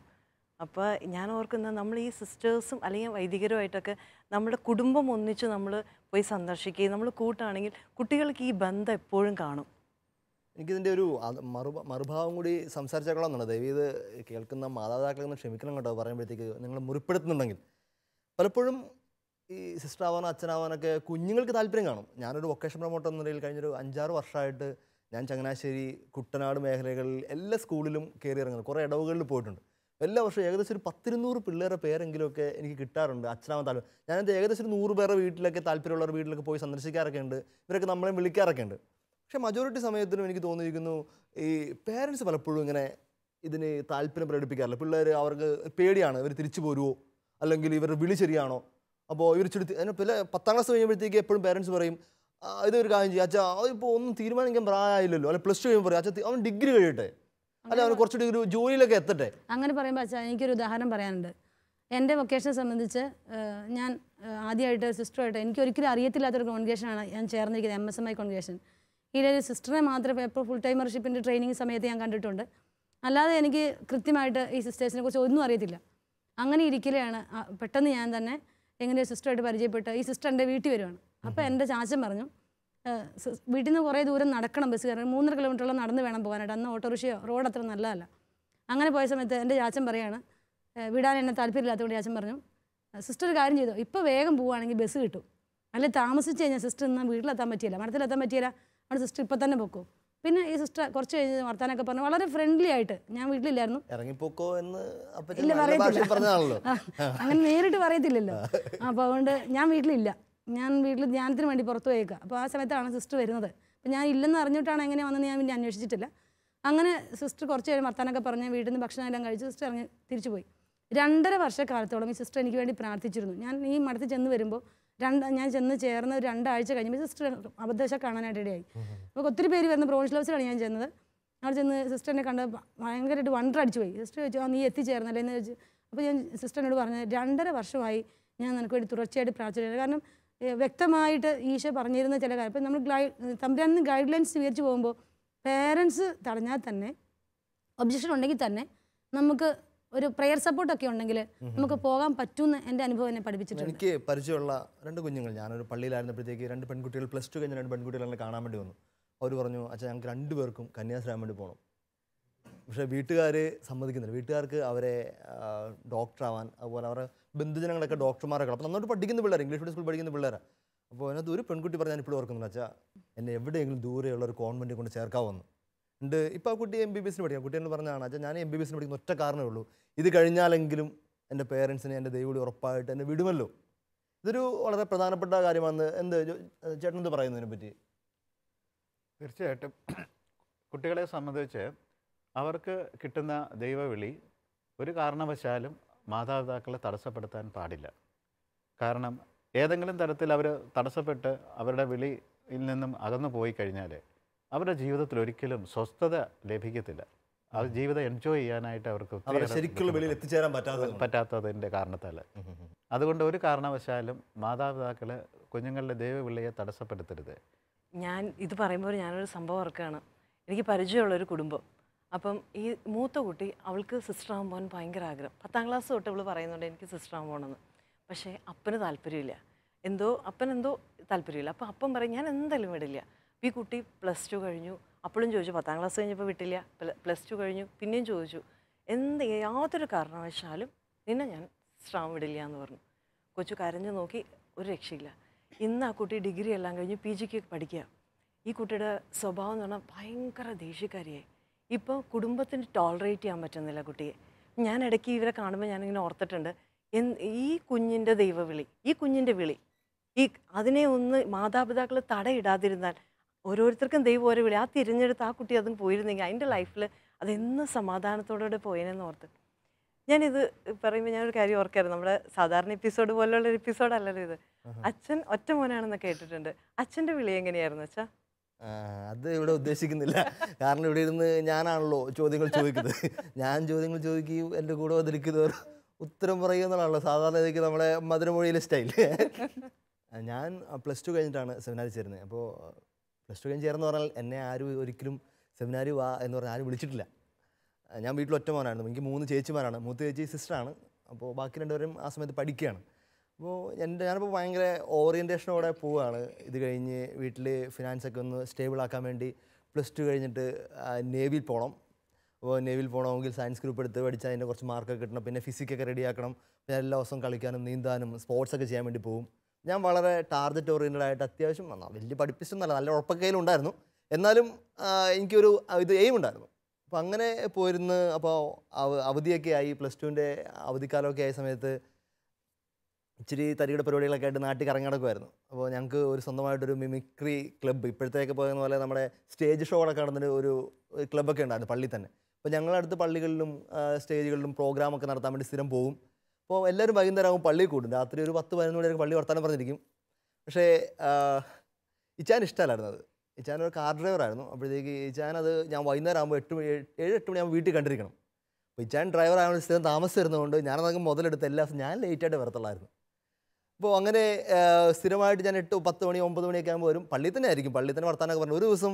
Speaker 4: അപ്പോൾ ഞാൻ ഓർക്കുന്നത് നമ്മൾ ഈ സിസ്റ്റേഴ്സും അല്ലെങ്കിൽ വൈദികരുമായിട്ടൊക്കെ നമ്മുടെ കുടുംബം ഒന്നിച്ച് നമ്മൾ പോയി സന്ദർശിക്കുകയും നമ്മൾ കൂട്ടാണെങ്കിൽ കുട്ടികൾക്ക് ഈ ബന്ധം എപ്പോഴും കാണും
Speaker 1: എനിക്കിതിൻ്റെ ഒരു മറു മറുഭാവം കൂടി സംസാരിച്ചേക്കണം എന്നാണ് ഇത് കേൾക്കുന്ന മാതാപിതാക്കളൊന്ന് ക്ഷമിക്കണം കേട്ടോ പറയുമ്പോഴത്തേക്ക് നിങ്ങൾ മുറിപ്പെടുത്തുന്നുണ്ടെങ്കിൽ പലപ്പോഴും ഈ സിസ്റ്റർ ആവാനോ അച്ഛനാവാനൊക്കെ കുഞ്ഞുങ്ങൾക്ക് താല്പര്യം കാണും ഞാനൊരു വൊക്കേഷൻ പ്രൊമോട്ടർ എന്ന നിലയിൽ കഴിഞ്ഞൊരു അഞ്ചാറ് വർഷമായിട്ട് ഞാൻ ചങ്ങനാശ്ശേരി കുട്ടനാട് മേഖലകളിൽ എല്ലാ സ്കൂളിലും കയറി ഇറങ്ങുന്നു കുറേ ഇടവുകളിൽ പോയിട്ടുണ്ട് എല്ലാ വർഷവും ഏകദേശം ഒരു പത്തിരുന്നൂറ് പിള്ളേരുടെ പേരെങ്കിലുമൊക്കെ എനിക്ക് കിട്ടാറുണ്ട് അച്ഛനാമ താല്പര്യം ഞാനത് ഏകദേശം ഒരു നൂറ് പേരുടെ വീട്ടിലൊക്കെ താല്പര്യമുള്ളവരുടെ വീട്ടിലൊക്കെ പോയി സന്ദർശിക്കാറൊക്കെ ഉണ്ട് ഇവരൊക്കെ നമ്മളെ വിളിക്കാറൊക്കെ ഉണ്ട് പക്ഷേ മജോറിറ്റി സമയത്തിനും എനിക്ക് തോന്നിയിരിക്കുന്നു ഈ പേരൻസ് പലപ്പോഴും ഇങ്ങനെ ഇതിന് താല്പര്യം പ്രകടിപ്പിക്കാറില്ല പിള്ളേർ അവർക്ക് പേടിയാണ് ഇവർ തിരിച്ചു പോരുമോ അല്ലെങ്കിൽ ഇവരുടെ വിളി ശരിയാണോ അപ്പോൾ ഇവർ ചെടുത്ത് അതിന് പിന്നെ പത്താം ക്ലാസ് കഴിയുമ്പോഴത്തേക്ക് എപ്പോഴും പേരൻസ് പറയും ഇതൊരു കാര്യം ചെയ്യും അച്ഛാ അതിപ്പോൾ ഒന്നും തീരുമാനിക്കാൻ പ്രായമില്ലല്ലോ അല്ലെ പ്ലസ് ടു കഴിയുമ്പോൾ പറയും അച്ഛാ അവൻ ഡിഗ്രി കഴിയട്ടെ അല്ല അവർ കുറച്ചുകൂടി ഒരു ജോലിയിലൊക്കെ എത്തട്ടെ
Speaker 2: അങ്ങനെ പറയുമ്പോൾ അച്ഛാ എനിക്കൊരു ഉദാഹരണം പറയാനുണ്ട് എൻ്റെ വൊക്കേഷനെ സംബന്ധിച്ച് ഞാൻ ആദ്യമായിട്ട് സിസ്റ്ററുമായിട്ട് എനിക്ക് ഒരിക്കലും അറിയത്തില്ലാത്തൊരു കോൺഗ്രേഷനാണ് ഞാൻ ചേർന്നിരിക്കുന്നത് M S M I congregation ഇതിലൊരു സിസ്റ്ററെ മാത്രമേ ഇപ്പോൾ ഫുൾ ടൈമർഷിപ്പിൻ്റെ ട്രെയിനിങ് സമയത്ത് ഞാൻ കണ്ടിട്ടുണ്ട് അല്ലാതെ എനിക്ക് കൃത്യമായിട്ട് ഈ സിസ്റ്റേഴ്സിനെ കുറിച്ച് ഒന്നും അറിയത്തില്ല അങ്ങനെ ഇരിക്കലെയാണ് പെട്ടെന്ന് ഞാൻ തന്നെ എങ്ങനെ സിസ്റ്ററായിട്ട് പരിചയപ്പെട്ട് ഈ സിസ്റ്റർ എൻ്റെ വീട്ടിൽ വരുവാണ് അപ്പോൾ എൻ്റെ ചാച്ചൻ പറഞ്ഞു വീട്ടിൽ നിന്ന് കുറേ ദൂരം നടക്കണം ബസ് കയറി മൂന്നര കിലോമീറ്ററോളം നടന്ന് വേണം പോകാനായിട്ട് അന്ന് ഓട്ടോറിക്ഷയോ റോഡ് അത്ര നല്ലതല്ല അങ്ങനെ പോയ സമയത്ത് എൻ്റെ ചാച്ചൻ പറയാണ് വിടാൻ എന്നെ താല്പര്യമില്ലാത്തതുകൊണ്ട് ചാച്ചൻ പറഞ്ഞു സിസ്റ്റർ ഒരു കാര്യം ചെയ്തു ഇപ്പോൾ വേഗം പോവുകയാണെങ്കിൽ ബസ് കിട്ടും അല്ലെ താമസിച്ച് കഴിഞ്ഞാൽ സിസ്റ്റർ ഇന്ന് വീട്ടിലെത്താൻ പറ്റിയില്ല മഠത്തിലെത്താൻ പറ്റിയില്ല അവിടെ സിസ്റ്റർ ഇപ്പം തന്നെ പൊക്കും പിന്നെ ഈ സിസ്റ്റർ കുറച്ച് കഴിഞ്ഞ് വർത്താനൊക്കെ പറഞ്ഞു വളരെ ഫ്രണ്ട്ലി ആയിട്ട് ഞാൻ വീട്ടിലില്ലായിരുന്നു
Speaker 1: ഇറങ്ങിപ്പോക്കോ എന്ന് ഇല്ല പറയത്തില്ല
Speaker 2: അങ്ങനെ നേരിട്ട് പറയത്തില്ലല്ലോ അപ്പോൾ അതുകൊണ്ട് ഞാൻ വീട്ടിലില്ല ഞാൻ വീട്ടിൽ ധ്യാനത്തിന് വേണ്ടി പുറത്തു പോയേക്കുക അപ്പോൾ ആ സമയത്താണ് സിസ്റ്റർ വരുന്നത് അപ്പോൾ ഞാൻ ഇല്ലെന്ന് അറിഞ്ഞിട്ടാണ് എങ്ങനെ വന്നതെന്ന് ഞാൻ പിന്നെ അന്വേഷിച്ചിട്ടില്ല അങ്ങനെ സിസ്റ്റർ കുറച്ച് നേരം വർത്താനൊക്കെ പറഞ്ഞ് വീട്ടിൽ നിന്ന് ഭക്ഷണം എല്ലാം കഴിച്ച് സിസ്റ്റർ ഇറങ്ങി തിരിച്ചു പോയി രണ്ടര വർഷക്കാലത്തോളം ഈ സിസ്റ്റർ എനിക്ക് വേണ്ടി പ്രാർത്ഥിച്ചിരുന്നു ഞാൻ ഈ മഠത്തിൽ ചെന്ന് വരുമ്പോൾ രണ്ട് ഞാൻ ചെന്ന് ചേർന്ന് രണ്ടാഴ്ച കഴിഞ്ഞപ്പോൾ സിസ്റ്റർ അബദ്ധശ കാണാനായിട്ട് ഇടയായി അപ്പോൾ ഒത്തിരി പേര് വരുന്ന ബ്രോഞ്ച് ഹൗസിലാണ് ഞാൻ ചെന്നത് അവിടെ ചെന്ന് സിസ്റ്ററിനെ കണ്ട് ഭയങ്കരമായിട്ട് വണ്ടർ അടിച്ചു പോയി സിസ്റ്റർ ചോദിച്ചു ആ നീ എത്തിച്ചേർന്നല്ലേ എന്ന് ചോദിച്ചു അപ്പോൾ ഞാൻ സിസ്റ്ററിനോട് പറഞ്ഞു രണ്ടര വർഷമായി ഞാൻ നിനക്ക് വേണ്ടി തുടർച്ചയായിട്ട് പ്രാർത്ഥിച്ചു കാരണം വ്യക്തമായിട്ട് ഈശോ പറഞ്ഞിരുന്ന ചില കാര്യം ഇപ്പം നമ്മൾ ഗൈഡ് തമ്പുരാൻ ഗൈഡ് ലൈൻസ് സ്വീകരിച്ച് പോകുമ്പോൾ പേരൻസ് തടഞ്ഞാൽ തന്നെ ഒബ്ജക്ഷൻ ഉണ്ടെങ്കിൽ തന്നെ നമുക്ക് ഒരു പ്രെയർ സപ്പോർട്ടൊക്കെ ഉണ്ടെങ്കിൽ നമുക്ക് പോകാൻ പറ്റുമെന്ന് എൻ്റെ അനുഭവം എന്നെ പഠിപ്പിച്ചിട്ടുണ്ട്
Speaker 1: എനിക്ക് പരിചയമുള്ള രണ്ട് കുഞ്ഞുങ്ങൾ ഞാനൊരു പള്ളിയിലായിരുന്നപ്പോഴത്തേക്ക് രണ്ട് പെൺകുട്ടികൾ പ്ലസ് ടു കഴിഞ്ഞ രണ്ട് പെൺകുട്ടികളെ കാണാൻ വേണ്ടി വന്നു അവർ പറഞ്ഞു അച്ഛാ ഞങ്ങൾക്ക് രണ്ടുപേർക്കും കന്യാസ്രാൻ വേണ്ടി പോകണം പക്ഷേ വീട്ടുകാർ സമ്മതിക്കുന്നില്ല വീട്ടുകാർക്ക് അവരെ ഡോക്ടറാവാൻ അതുപോലെ അവരെ ബന്ധുജനങ്ങളൊക്കെ ഡോക്ടർമാരൊക്കെ അപ്പോൾ നന്നായിട്ട് പഠിക്കുന്ന പിള്ളേർ ഇംഗ്ലീഷ് മീഡിയം സ്കൂൾ പഠിക്കുന്ന പിള്ളേരാണ് അപ്പോൾ അതിനകത്ത് ഒരു പെൺകുട്ടി പറഞ്ഞാൽ ഇപ്പോഴും ഓർക്കുന്നില്ല വെച്ചാൽ എന്നെ എവിടെയെങ്കിലും ദൂരെയുള്ള ഒരു കോൺവെൻറ്റിൽ കൊണ്ട് ചേർക്കാമെന്ന് ഉണ്ട് ഇപ്പോൾ ആ കുട്ടി എം ബി ബി എസിന് പഠിക്കാം കുട്ടി എന്ന് പറഞ്ഞതാണ് അച്ഛാ ഞാൻ എം ബി ബി എസിന് പഠിക്കുന്ന ഒറ്റ കാരണമേ ഉള്ളൂ ഇത് കഴിഞ്ഞാലെങ്കിലും എൻ്റെ പേരൻസിനെ എൻ്റെ ദൈവം ഉറപ്പായിട്ട് എന്നെ വിടുമല്ലോ ഇതൊരു വളരെ പ്രധാനപ്പെട്ട കാര്യമാണ് എന്ത് ചേട്ടൻ എന്ത് പറയുന്നതിനെ പറ്റി
Speaker 3: തീർച്ചയായിട്ടും കുട്ടികളെ സംബന്ധിച്ച് അവർക്ക് കിട്ടുന്ന ദൈവവിളി ഒരു കാരണവശാലും മാതാപിതാക്കളെ തടസ്സപ്പെടുത്താൻ പാടില്ല കാരണം ഏതെങ്കിലും തരത്തിൽ അവർ തടസ്സപ്പെട്ട് അവരുടെ വിളിയിൽ നിന്നും അകന്നു പോയി കഴിഞ്ഞാൽ അവരുടെ ജീവിതത്തിൽ ഒരിക്കലും സ്വസ്ഥത ലഭിക്കത്തില്ല അത് ജീവിതം എൻജോയ് ചെയ്യാനായിട്ട് അവർക്ക് ശരിക്കും വെളിയിൽ എത്തിച്ചേരാൻ പറ്റാത്ത പറ്റാത്തതിൻ്റെ കാരണത്താൽ അതുകൊണ്ട് ഒരു കാരണവശാലും മാതാപിതാക്കൾ കുഞ്ഞുങ്ങളുടെ ദൈവവിളിയെ തടസ്സപ്പെടുത്തരുത്
Speaker 4: ഞാൻ ഇത് പറയുമ്പോൾ ഞാനൊരു സംഭവം ഓർക്കുകയാണ് എനിക്ക് പരിചയമുള്ളൊരു കുടുംബം അപ്പം ഈ മൂത്ത കുട്ടി അവൾക്ക് സിസ്റ്റർ ആകാൻ പോകാൻ ഭയങ്കര ആഗ്രഹം പത്താം ക്ലാസ് തൊട്ട് അവൾ പറയുന്നുണ്ട് എനിക്ക് സിസ്റ്റർ ആകാൻ പോകണമെന്ന് പക്ഷേ അപ്പന് താല്പര്യമില്ല എന്തോ അപ്പനെന്തോ താല്പര്യമില്ല അപ്പോൾ അപ്പം പറയും ഞാൻ എന്തായാലും വിടില്ല ഈ കുട്ടി പ്ലസ് ടു കഴിഞ്ഞു അപ്പോഴും ചോദിച്ചു പത്താം ക്ലാസ് കഴിഞ്ഞപ്പോൾ വിട്ടില്ല പ്ലസ് ടു കഴിഞ്ഞു പിന്നെയും ചോദിച്ചു എന്ത് യാതൊരു കാരണവശാലും നിന്നെ ഞാൻ സ്ട്രാം വിടില്ല എന്ന് പറഞ്ഞു കൊച്ചു കരഞ്ഞു നോക്കി ഒരു രക്ഷയില്ല ഇന്ന് ആ കുട്ടി ഡിഗ്രി എല്ലാം കഴിഞ്ഞ് പി ജിക്ക് പഠിക്കുക ഈ കുട്ടിയുടെ സ്വഭാവം എന്ന് പറഞ്ഞാൽ ഭയങ്കര ദേഷ്യക്കാരിയായി ഇപ്പോൾ കുടുംബത്തിന് ടോളറേറ്റ് ചെയ്യാൻ പറ്റുന്നില്ല കുട്ടിയെ ഞാൻ ഇടയ്ക്ക് ഇവരെ കാണുമ്പോൾ ഞാനിങ്ങനെ ഓർത്തിട്ടുണ്ട് ഈ കുഞ്ഞിൻ്റെ ദൈവവിളി ഈ കുഞ്ഞിൻ്റെ വിളി ഈ അതിനെ ഒന്ന് മാതാപിതാക്കൾ തടയിടാതിരുന്നാൽ ഓരോരുത്തർക്കും ദൈവം ഓരോ വിളി ആ തിരഞ്ഞെടുത്ത് ആ കുട്ടി അതും പോയിരുന്നെങ്കിൽ അതിൻ്റെ ലൈഫിൽ അതെന്നും സമാധാനത്തോടെ പോയേനെന്ന് ഓർത്ത് ഞാനിത് പറയുമ്പോൾ ഞാനൊരു കാര്യം ഓർക്കായിരുന്നു നമ്മുടെ സാധാരണ എപ്പിസോഡ് പോലെയുള്ള ഒരു അല്ലല്ലോ ഇത് അച്ഛൻ ഒറ്റ മോനാണെന്ന് കേട്ടിട്ടുണ്ട് അച്ഛൻ്റെ വിളി എങ്ങനെയായിരുന്നു അച്ഛാ
Speaker 1: അത് ഇവിടെ ഉദ്ദേശിക്കുന്നില്ല കാരണം ഇവിടെ ഇരുന്ന് ഞാനാണല്ലോ ചോദ്യങ്ങൾ ചോദിക്കുന്നത് ഞാൻ ചോദ്യങ്ങൾ ചോദിക്കുകയും എൻ്റെ കൂടെ വന്നിരിക്കുന്നവർ ഉത്തരം പറയുക എന്നുള്ളതാണല്ലോ സാധാരണ നമ്മളെ മധുരമൊഴിയിലെ സ്റ്റൈൽ ഞാൻ പ്ലസ് ടു കഴിഞ്ഞിട്ടാണ് സെമിനാരി ചേരുന്നത് അപ്പോൾ പ്ലസ് ടു കഴിഞ്ഞ് ചേർന്ന് പറഞ്ഞാൽ എന്നെ ആരും ഒരിക്കലും സെമിനാരി വാ എന്ന് പറഞ്ഞാൽ ആരും വിളിച്ചിട്ടില്ല ഞാൻ വീട്ടിൽ ഒറ്റ മോനായിരുന്നു എനിക്ക് മൂന്ന് ചേച്ചിമാരാണ് മൂത്ത ചേച്ചി സിസ്റ്ററാണ് അപ്പോൾ ബാക്കി രണ്ടുപേരും ആ സമയത്ത് പഠിക്കുകയാണ് അപ്പോൾ എൻ്റെ ഞാനിപ്പോൾ ഭയങ്കര
Speaker 2: ഓറിയൻറ്റേഷനോടെ
Speaker 1: പോവുകയാണ് ഇത് കഴിഞ്ഞ് വീട്ടിൽ ഫിനാൻസൊക്കെ ഒന്ന് സ്റ്റേബിൾ ആക്കാൻ വേണ്ടി പ്ലസ് ടു കഴിഞ്ഞിട്ട് നേവിയിൽ പോകണം അപ്പോൾ നേവിയിൽ പോകണമെങ്കിൽ സയൻസ് ഗ്രൂപ്പ് എടുത്ത് പഠിച്ച് അതിൻ്റെ കുറച്ച് മാർക്കൊക്കെ കിട്ടണം പിന്നെ ഫിസിക്കൊക്കെ റെഡിയാക്കണം പിന്നെ എല്ലാ ദിവസവും കളിക്കാനും നീന്താനും സ്പോർട്സൊക്കെ ചെയ്യാൻ വേണ്ടി പോകും ഞാൻ വളരെ ടാർഗറ്റ് ഓറിയൻറ്റഡ് ആയിട്ട് അത്യാവശ്യം വലിയ പഠിപ്പിച്ചൊന്നല്ല നല്ല ഉണ്ടായിരുന്നു എന്നാലും എനിക്കൊരു ഇത് എയിം ഉണ്ടായിരുന്നു അപ്പോൾ അങ്ങനെ പോയിരുന്നു അപ്പോൾ അവധിയൊക്കെ ആയി പ്ലസ് ടുവിൻ്റെ അവധിക്കാലമൊക്കെ ആയ സമയത്ത് ഇച്ചിരി തരികിട പരിപാടികളൊക്കെ ആയിട്ട് നാട്ടിൽ കറങ്ങി നടക്കുമായിരുന്നു അപ്പോൾ ഞങ്ങൾക്ക് ഒരു സ്വന്തമായിട്ടൊരു മിമിക്രി ക്ലബ്ബ് ഇപ്പോഴത്തേക്ക് പോകുന്ന പോലെ നമ്മുടെ സ്റ്റേജ് ഷോകളൊക്കെ നടന്നൊരു ഒരു ക്ലബ്ബൊക്കെ ഉണ്ടായിരുന്നു പള്ളി തന്നെ അപ്പോൾ ഞങ്ങളുടെ അടുത്ത് പള്ളികളിലും സ്റ്റേജുകളിലും പ്രോഗ്രാമൊക്കെ നടത്താൻ വേണ്ടി സ്ഥിരം പോകും അപ്പോൾ എല്ലാവരും വൈകുന്നേരം ആകും പള്ളി കൂടും രാത്രി ഒരു പത്ത് പതിനൊന്ന് മണിയൊക്കെ പള്ളി വർത്താനം പറഞ്ഞിരിക്കും പക്ഷേ ഇച്ചാൻ ഇഷ്ടമല്ലായിരുന്നു അത് ഇച്ചാൻ ഒരു കാർ ഡ്രൈവറായിരുന്നു അപ്പോഴത്തേക്ക് ഇച്ചാൻ അത് ഞാൻ വൈകുന്നേരം ആകുമ്പോൾ എട്ട് മണി ഏഴ് എട്ട് മണി ആകുമ്പോൾ വീട്ടിൽ കണ്ടിരിക്കണം അപ്പോൾ ഇച്ചാൻ ഡ്രൈവർ ആയതുകൊണ്ട് സ്ഥിരം താമസിച്ചിരുന്നതുകൊണ്ട് ഞാനതങ്ങ് മുതലെടുത്ത് എല്ലാ ദിവസം ഞാൻ ലേറ്റായിട്ട് വരത്തുള്ളായിരുന്നു അപ്പോൾ അങ്ങനെ സ്ഥിരമായിട്ട് ഞാൻ എട്ട് പത്ത് മണി ഒമ്പത് മണിയൊക്കെ ആകുമ്പോൾ വരും പള്ളി തന്നെ ആയിരിക്കും പള്ളി തന്നെ വർത്താനൊക്കെ പറഞ്ഞു ഒരു ദിവസം